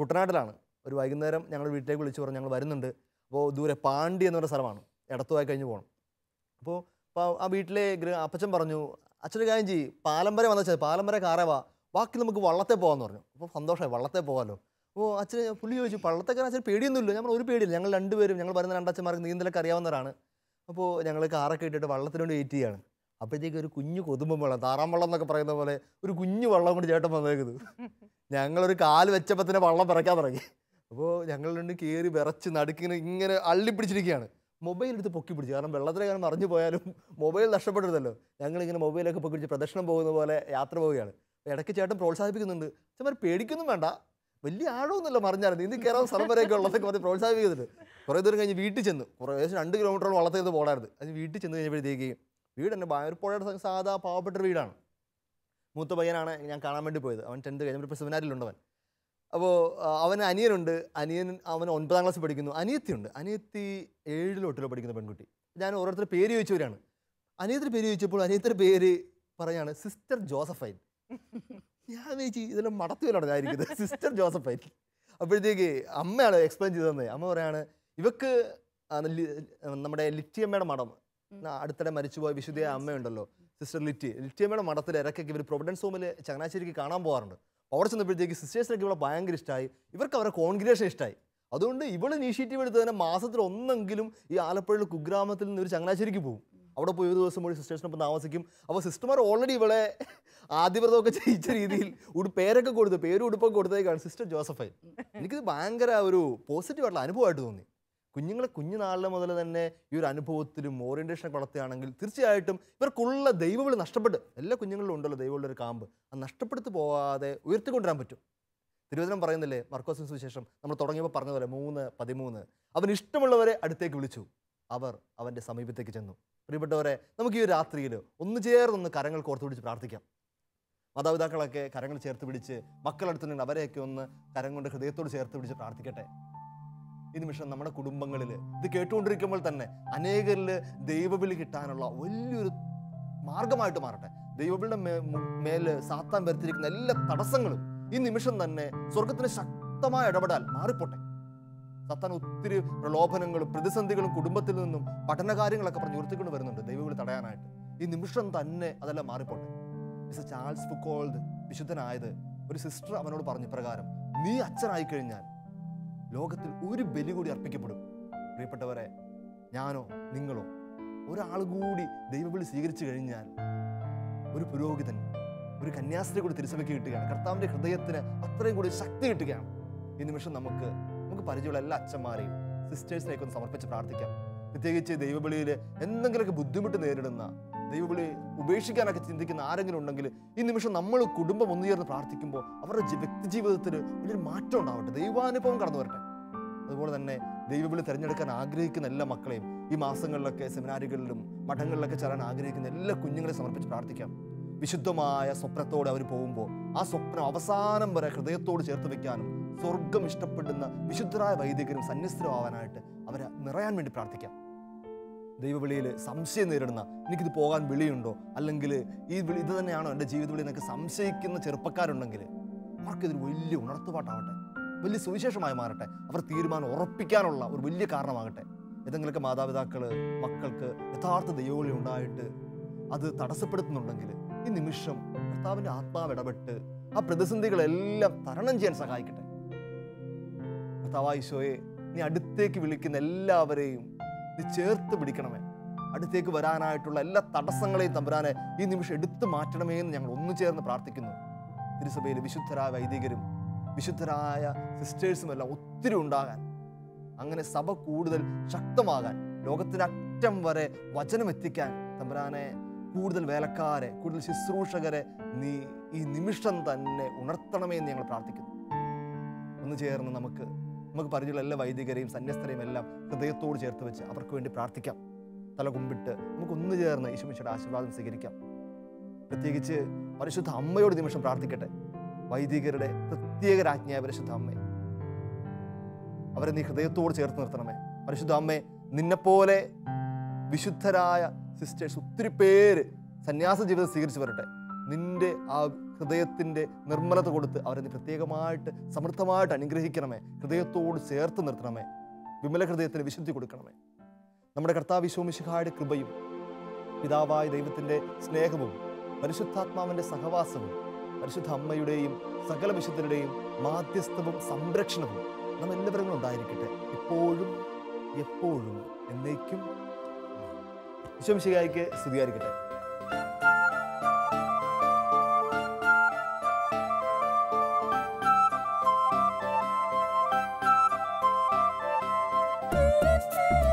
Speaker 1: കുട്ടനാട്ടിലാണ് ഒരു വൈകുന്നേരം ഞങ്ങൾ വീട്ടിലേക്ക് വിളിച്ചു പറഞ്ഞു ഞങ്ങൾ വരുന്നുണ്ട് അപ്പോൾ ദൂരെ പാണ്ടി എന്നൊരു സ്ഥലമാണ് ഇടത്തുമായി കഴിഞ്ഞ് പോകണം അപ്പോൾ അപ്പോൾ ആ വീട്ടിലെ അപ്പച്ചൻ പറഞ്ഞു അച്ഛൻ്റെ കാര്യം ചെയ്യ് പാലമ്പര വന്ന വെച്ചാൽ പാലമ്പര കാറവാ ബാക്കി നമുക്ക് വള്ളത്തെ പോകാമെന്ന് പറഞ്ഞു അപ്പോൾ സന്തോഷമായി വള്ളത്തെ പോകാമല്ലോ അപ്പോൾ അച്ഛന് പുള്ളി ചോദിച്ചു വള്ളത്തേക്കാരൻ അച്ഛൻ പേടിയൊന്നുമില്ല ഞങ്ങൾ ഒരു പേടിയില്ല ഞങ്ങൾ രണ്ടുപേരും ഞങ്ങൾ വരുന്ന രണ്ടച്ഛന്മാർക്ക് നീന്തലൊക്കെ അറിയാവുന്നവരാണ് അപ്പോൾ ഞങ്ങൾ കാറൊക്കെ ഇട്ടിട്ട് വള്ളത്തിനോട് വെയിറ്റ് ചെയ്യാണ് അപ്പോഴത്തേക്ക് ഒരു കുഞ്ഞു കൊതുമ്പം വെള്ളം താറാം വള്ളം എന്നൊക്കെ പറയുന്ന പോലെ ഒരു കുഞ്ഞു വള്ളം കൊണ്ട് ചേട്ടൻ വന്നേക്കുന്നത് ഞങ്ങളൊരു കാല് വെച്ചപ്പോൾ തന്നെ വള്ളം പിറക്കാൻ തുടങ്ങി അപ്പോൾ ഞങ്ങൾ രണ്ട് കയറി വിറച്ച് നടുക്കിങ്ങനെ ഇങ്ങനെ അള്ളിപ്പിടിച്ചിരിക്കുകയാണ് മൊബൈൽ എടുത്ത് പൊക്കി പിടിച്ചു കാരണം വെള്ളത്തിലെ കാരണം മറിഞ്ഞു പോയാലും മൊബൈൽ ഞങ്ങൾ ഞങ്ങളിങ്ങനെ മൊബൈലൊക്കെ പൊക്കി പിടിച്ച് പ്രദർശനം പോകുന്ന പോലെ യാത്ര പോവുകയാണ് ഇടയ്ക്ക് ചേട്ടൻ പ്രോത്സാഹിപ്പിക്കുന്നുണ്ട് ചേമാർ പേടിക്കൊന്നും വേണ്ട വലിയ ആഴമൊന്നുമില്ല മറിഞ്ഞാൽ നീന്തി കയറാൻ സ്ഥലം വരെയൊക്കെ ഉള്ളതൊക്കെ മതി പ്രോത്സാഹിപ്പിക്കുന്നുണ്ട് കുറേ ദൂരം കഴിഞ്ഞ് വീട്ടിൽ ചെന്ന് കുറേ ഏകദേശം രണ്ട് കിലോമീറ്ററോളം വളർത്തേത് പോടായിരുന്നു അതിന് വീട്ടിൽ ചെന്ന് കഴിഞ്ഞപ്പോഴത്തേക്ക് വീട് എൻ്റെ ഭയങ്കര പുഴയുടെ സാധാ പാവപ്പെട്ട വീടാണ് മൂത്ത പയ്യനാണ് ഞാൻ കാണാൻ വേണ്ടി പോയത് അവൻ ടെൻത്ത് കഴിഞ്ഞപ്പോൾ ഇപ്പോൾ സെമിനാരിലുണ്ടവൻ അപ്പോൾ അവന് അനിയനുണ്ട് അനിയൻ അവൻ ഒൻപതാം ക്ലാസ് പഠിക്കുന്നു അനിയത്തിയുണ്ട് അനിയത്തി ഏഴിലോട്ടിലോ പഠിക്കുന്ന പെൺകുട്ടി ഞാൻ ഓരോരുത്തർ പേര് ചോദിച്ചവരാണ് അനിയത്തിന് പേര് ചോദിച്ചപ്പോൾ അനിയത്തിൻ്റെ പേര് പറയാണ് സിസ്റ്റർ ജോസഫൈൻ ഞാൻ ചോദിച്ചു ഇതെല്ലാം മടത്തുവലാണ് ഞാനിരിക്കുന്നത് സിസ്റ്റർ ജോസഫൈൻ അപ്പോഴത്തേക്ക് അമ്മയാണ് എക്സ്പ്ലെയിൻ ചെയ്ത് തന്നത് അമ്മ പറയാണ് ഇവക്ക് നമ്മുടെ ലിറ്റിയമ്മയുടെ മഠം അടുത്തിടെ മരിച്ചുപോയ വിശുദ്ധ അമ്മയുണ്ടല്ലോ സിസ്റ്റർ ലിറ്റി ലിറ്റിയമ്മയുടെ മഠത്തിൽ ഇറക്കൊക്കെ ഇവർ പ്രൊവിഡൻസ് ഹോമിൽ ചങ്ങനാശ്ശേരിക്ക് കാണാൻ പോകാറുണ്ട് അവിടെ ചെന്നപ്പോഴത്തേക്ക് സിസ്റ്റേഴ്സിനൊക്കെ ഇവിടെ ഭയങ്കര ഇഷ്ടമായി ഇവർക്ക് അവരുടെ കോൺഗ്രേഷൻ ഇഷ്ടമായി അതുകൊണ്ട് ഇവൾ ഇനീഷ്യേറ്റീവ് എടുത്ത് തന്നെ മാസത്തിൽ ഒന്നെങ്കിലും ഈ ആലപ്പുഴയിലെ കുഗ്രാമത്തിൽ നിന്ന് ഒരു ചങ്ങനാശ്ശേരിക്ക് പോകും അവിടെ പോയി ഒരു ദിവസം കൂടി സിസ്റ്റേഴ്സിനൊപ്പം താമസിക്കും അപ്പോൾ സിസ്റ്റർമാർ ഓൾറെഡി ഇവളെ ആദ്യവ്രതമൊക്കെ ചെയ്യിച്ച രീതിയിൽ ഒരു പേരൊക്കെ കൊടുത്ത് പേരും ഉടുപ്പൊക്കെ കൊടുത്തേക്കാണ് സിസ്റ്റർ ജോസഫൈൻ എനിക്കിത് ഭയങ്കര ഒരു പോസിറ്റീവായിട്ടുള്ള അനുഭവമായിട്ട് തോന്നി കുഞ്ഞുങ്ങൾ കുഞ്ഞുനാളിലെ മുതൽ തന്നെ ഈ ഒരു അനുഭവത്തിലും ഓറിയൻറ്റേഷനൊക്കെ വളർത്തുകയാണെങ്കിൽ തീർച്ചയായിട്ടും ഇവർക്കുള്ള ദൈവവിളി നഷ്ടപ്പെട്ട് എല്ലാ കുഞ്ഞുങ്ങളിലും ഉണ്ടല്ലോ ദൈവമുള്ള ഒരു കാമ്പ് അത് നഷ്ടപ്പെടുത്തു പോവാതെ ഉയർത്തിക്കൊണ്ടുവരാൻ പറ്റും തിരുവനന്തപുരം പറയുന്നില്ലേ മർക്കോസിന് സുവിശേഷം നമ്മൾ തുടങ്ങിയപ്പോൾ പറഞ്ഞ പോലെ മൂന്ന് പതിമൂന്ന് അവൻ ഇഷ്ടമുള്ളവരെ അടുത്തേക്ക് വിളിച്ചു അവർ അവൻ്റെ സമീപത്തേക്ക് ചെന്നു പ്രിയപ്പെട്ടവരെ നമുക്ക് ഈ രാത്രിയിൽ ഒന്ന് ചേർന്നൊന്ന് കരങ്ങൾ കോർത്ത് പിടിച്ച് പ്രാർത്ഥിക്കാം മാതാപിതാക്കളൊക്കെ കരങ്ങൾ ചേർത്ത് പിടിച്ച് മക്കളടുത്തുണ്ടെങ്കിൽ അവരെയൊക്കെ ഒന്ന് കരം കൊണ്ട് ഹൃദയത്തോട് ചേർത്ത് പിടിച്ച് പ്രാർത്ഥിക്കട്ടെ ഈ നിമിഷം നമ്മുടെ കുടുംബങ്ങളിൽ ഇത് കേട്ടുകൊണ്ടിരിക്കുമ്പോൾ തന്നെ അനേകരിൽ ദൈവവിളി കിട്ടാനുള്ള വലിയൊരു മാർഗമായിട്ട് മാറട്ടെ ദൈവവിളിയുടെ മേല് സാത്താൻ വരുത്തിയിരിക്കുന്ന എല്ലാ തടസ്സങ്ങളും ഈ നിമിഷം തന്നെ സ്വർഗത്തിന് ശക്തമായ ഇടപെടാൽ മാറിപ്പോട്ടെ സത്താൻ ഒത്തിരി പ്രലോഭനങ്ങളും പ്രതിസന്ധികളും കുടുംബത്തിൽ നിന്നും പഠനകാര്യങ്ങളൊക്കെ പറഞ്ഞ് ഉയർത്തിക്കൊണ്ട് വരുന്നുണ്ട് ദൈവവിളി തടയാനായിട്ട് ഈ നിമിഷം തന്നെ അതെല്ലാം മാറിപ്പോട്ടെ മിസ്റ്റർ ചാൾസ് ഫുക്കോൾഡ് വിശുദ്ധനായത് ഒരു സിസ്റ്റർ അവനോട് പറഞ്ഞു പ്രകാരം നീ അച്ഛനായി കഴിഞ്ഞാൽ ലോകത്തിൽ ഒരു ബലി കൂടി അർപ്പിക്കപ്പെടും പ്രിയപ്പെട്ടവരെ ഞാനോ നിങ്ങളോ ഒരാൾ കൂടി ദൈവവിളി സ്വീകരിച്ചു കഴിഞ്ഞാൽ ഒരു പുരോഹിതൻ ഒരു കന്യാസ്ത്രീ കൂടി തിരിച്ചവയ്ക്ക് കിട്ടുകയാണ് കർത്താവിൻ്റെ ഹൃദയത്തിന് അത്രയും കൂടി ശക്തി കിട്ടുകയാണ് ഈ നിമിഷം നമുക്ക് നമുക്ക് പരിചയമുള്ള എല്ലാ അച്ഛന്മാരെയും സിസ്റ്റേഴ്സിനെയൊക്കെ ഒന്ന് സമർപ്പിച്ച് പ്രാർത്ഥിക്കാം പ്രത്യേകിച്ച് ദൈവബലിയിൽ എന്തെങ്കിലുമൊക്കെ ബുദ്ധിമുട്ട് നേരിടുന്ന ദൈവവിളി ഉപേക്ഷിക്കാനൊക്കെ ചിന്തിക്കുന്ന ആരെങ്കിലും ഉണ്ടെങ്കിൽ ഈ നിമിഷം നമ്മൾ കുടുംബം ചേർന്ന് പ്രാർത്ഥിക്കുമ്പോൾ അവരുടെ വ്യക്തി ജീവിതത്തിൽ വലിയൊരു മാറ്റം ഉണ്ടാവട്ടെ ദൈവാനുഭവം കടന്നു വരട്ടെ അതുപോലെ തന്നെ ദൈവവിളി തിരഞ്ഞെടുക്കാൻ ആഗ്രഹിക്കുന്ന എല്ലാ മക്കളെയും ഈ മാസങ്ങളിലൊക്കെ സെമിനാരികളിലും മഠങ്ങളിലൊക്കെ ചേരാൻ ആഗ്രഹിക്കുന്ന എല്ലാ കുഞ്ഞുങ്ങളെ സമർപ്പിച്ച് പ്രാർത്ഥിക്കാം വിശുദ്ധമായ സ്വപ്നത്തോടെ അവർ പോകുമ്പോൾ ആ സ്വപ്നം അവസാനം വരെ ഹൃദയത്തോട് ചേർത്ത് വെക്കാനും സ്വർഗം ഇഷ്ടപ്പെടുന്ന വിശുദ്ധരായ വൈദികരും സന്യസ്തരും ആവാനായിട്ട് അവരെ നിറയാൻ വേണ്ടി പ്രാർത്ഥിക്കാം ദൈവവിളിയിൽ സംശയം നേരിടുന്ന എനിക്കിത് പോകാൻ വിളിയുണ്ടോ അല്ലെങ്കിൽ ഈ വിളി ഇത് തന്നെയാണോ എൻ്റെ ജീവിത വിളി എന്നൊക്കെ സംശയിക്കുന്ന ചെറുപ്പക്കാരുണ്ടെങ്കിൽ അവർക്കിതൊരു വലിയ ഉണർത്തുപാട്ടാവട്ടെ വലിയ സുവിശേഷമായി മാറട്ടെ അവർ തീരുമാനം ഉറപ്പിക്കാനുള്ള ഒരു വലിയ കാരണമാകട്ടെ ഏതെങ്കിലുമൊക്കെ മാതാപിതാക്കൾ മക്കൾക്ക് യഥാർത്ഥ ദൈവവിളി ഉണ്ടായിട്ട് അത് തടസ്സപ്പെടുത്തുന്നുണ്ടെങ്കിൽ ഈ നിമിഷം കർത്താവിൻ്റെ ആത്മാവ് ഇടപെട്ട് ആ പ്രതിസന്ധികളെല്ലാം തരണം ചെയ്യാൻ സഹായിക്കട്ടെ കർത്താവായിശോയെ നീ അടുത്തേക്ക് വിളിക്കുന്ന എല്ലാവരെയും നീ ചേർത്ത് പിടിക്കണമേ അടുത്തേക്ക് വരാനായിട്ടുള്ള എല്ലാ തടസ്സങ്ങളെയും തമ്പുരാനെ ഈ നിമിഷം എടുത്തു മാറ്റണമേ എന്ന് ഞങ്ങൾ ഒന്നു ചേർന്ന് പ്രാർത്ഥിക്കുന്നു തിരുസഭയിൽ വിശുദ്ധരായ വൈദികരും വിശുദ്ധരായ സിസ്റ്റേഴ്സും എല്ലാം ഒത്തിരി ഉണ്ടാകാൻ അങ്ങനെ സഭ കൂടുതൽ ശക്തമാകാൻ ലോകത്തിൻ്റെ അറ്റം വരെ വചനം എത്തിക്കാൻ തമ്പുരാനെ കൂടുതൽ വേലക്കാരെ കൂടുതൽ ശുശ്രൂഷകരെ നീ ഈ നിമിഷം തന്നെ ഉണർത്തണമേ എന്ന് ഞങ്ങൾ പ്രാർത്ഥിക്കുന്നു ഒന്ന് ചേർന്ന് നമുക്ക് നമുക്ക് പരിചയമുള്ള എല്ലാ വൈദികരെയും സന്യസ്തരെയും എല്ലാം ഹൃദയത്തോട് ചേർത്ത് വെച്ച് അവർക്ക് വേണ്ടി പ്രാർത്ഥിക്കാം തല കുമ്പിട്ട് നമുക്കൊന്നു ചേർന്ന് ഈശോമിശയുടെ ആശീർവാദം സ്വീകരിക്കാം പ്രത്യേകിച്ച് പരിശുദ്ധ അമ്മയോട് നിമിഷം പ്രാർത്ഥിക്കട്ടെ വൈദികരുടെ പ്രത്യേക രാജ്ഞിയായ പരിശുദ്ധ അമ്മേ അവരെ നീ ഹൃദയത്തോട് ചേർത്ത് നിർത്തണമേ പരിശുദ്ധ അമ്മേ നിന്നെപ്പോലെ വിശുദ്ധരായ സിസ്റ്റേഴ്സ് ഒത്തിരി പേര് സന്യാസ ജീവിതം സ്വീകരിച്ചു വരട്ടെ നിന്റെ ആ ഹൃദയത്തിൻ്റെ നിർമ്മലത കൊടുത്ത് അവരെ പ്രത്യേകമായിട്ട് സമൃദ്ധമായിട്ട് അനുഗ്രഹിക്കണമേ ഹൃദയത്തോട് ചേർത്ത് നിർത്തണമേ വിമല ഹൃദയത്തിന് വിശുദ്ധി കൊടുക്കണമേ നമ്മുടെ കർത്താവ് വിശോമിശിഹായുടെ കൃപയും പിതാവായ ദൈവത്തിൻ്റെ സ്നേഹവും പരിശുദ്ധാത്മാവിൻ്റെ സഹവാസവും പരിശുദ്ധ അമ്മയുടെയും സകല വിശുദ്ധരുടെയും മാധ്യസ്ഥവും സംരക്ഷണവും നാം എല്ലാവരും ഉണ്ടായിരിക്കട്ടെ ഇപ്പോഴും എപ്പോഴും എന്നേക്കും വിശ്വംശികായിക്ക് സ്ഥിതിയായിരിക്കട്ടെ
Speaker 2: Thank you.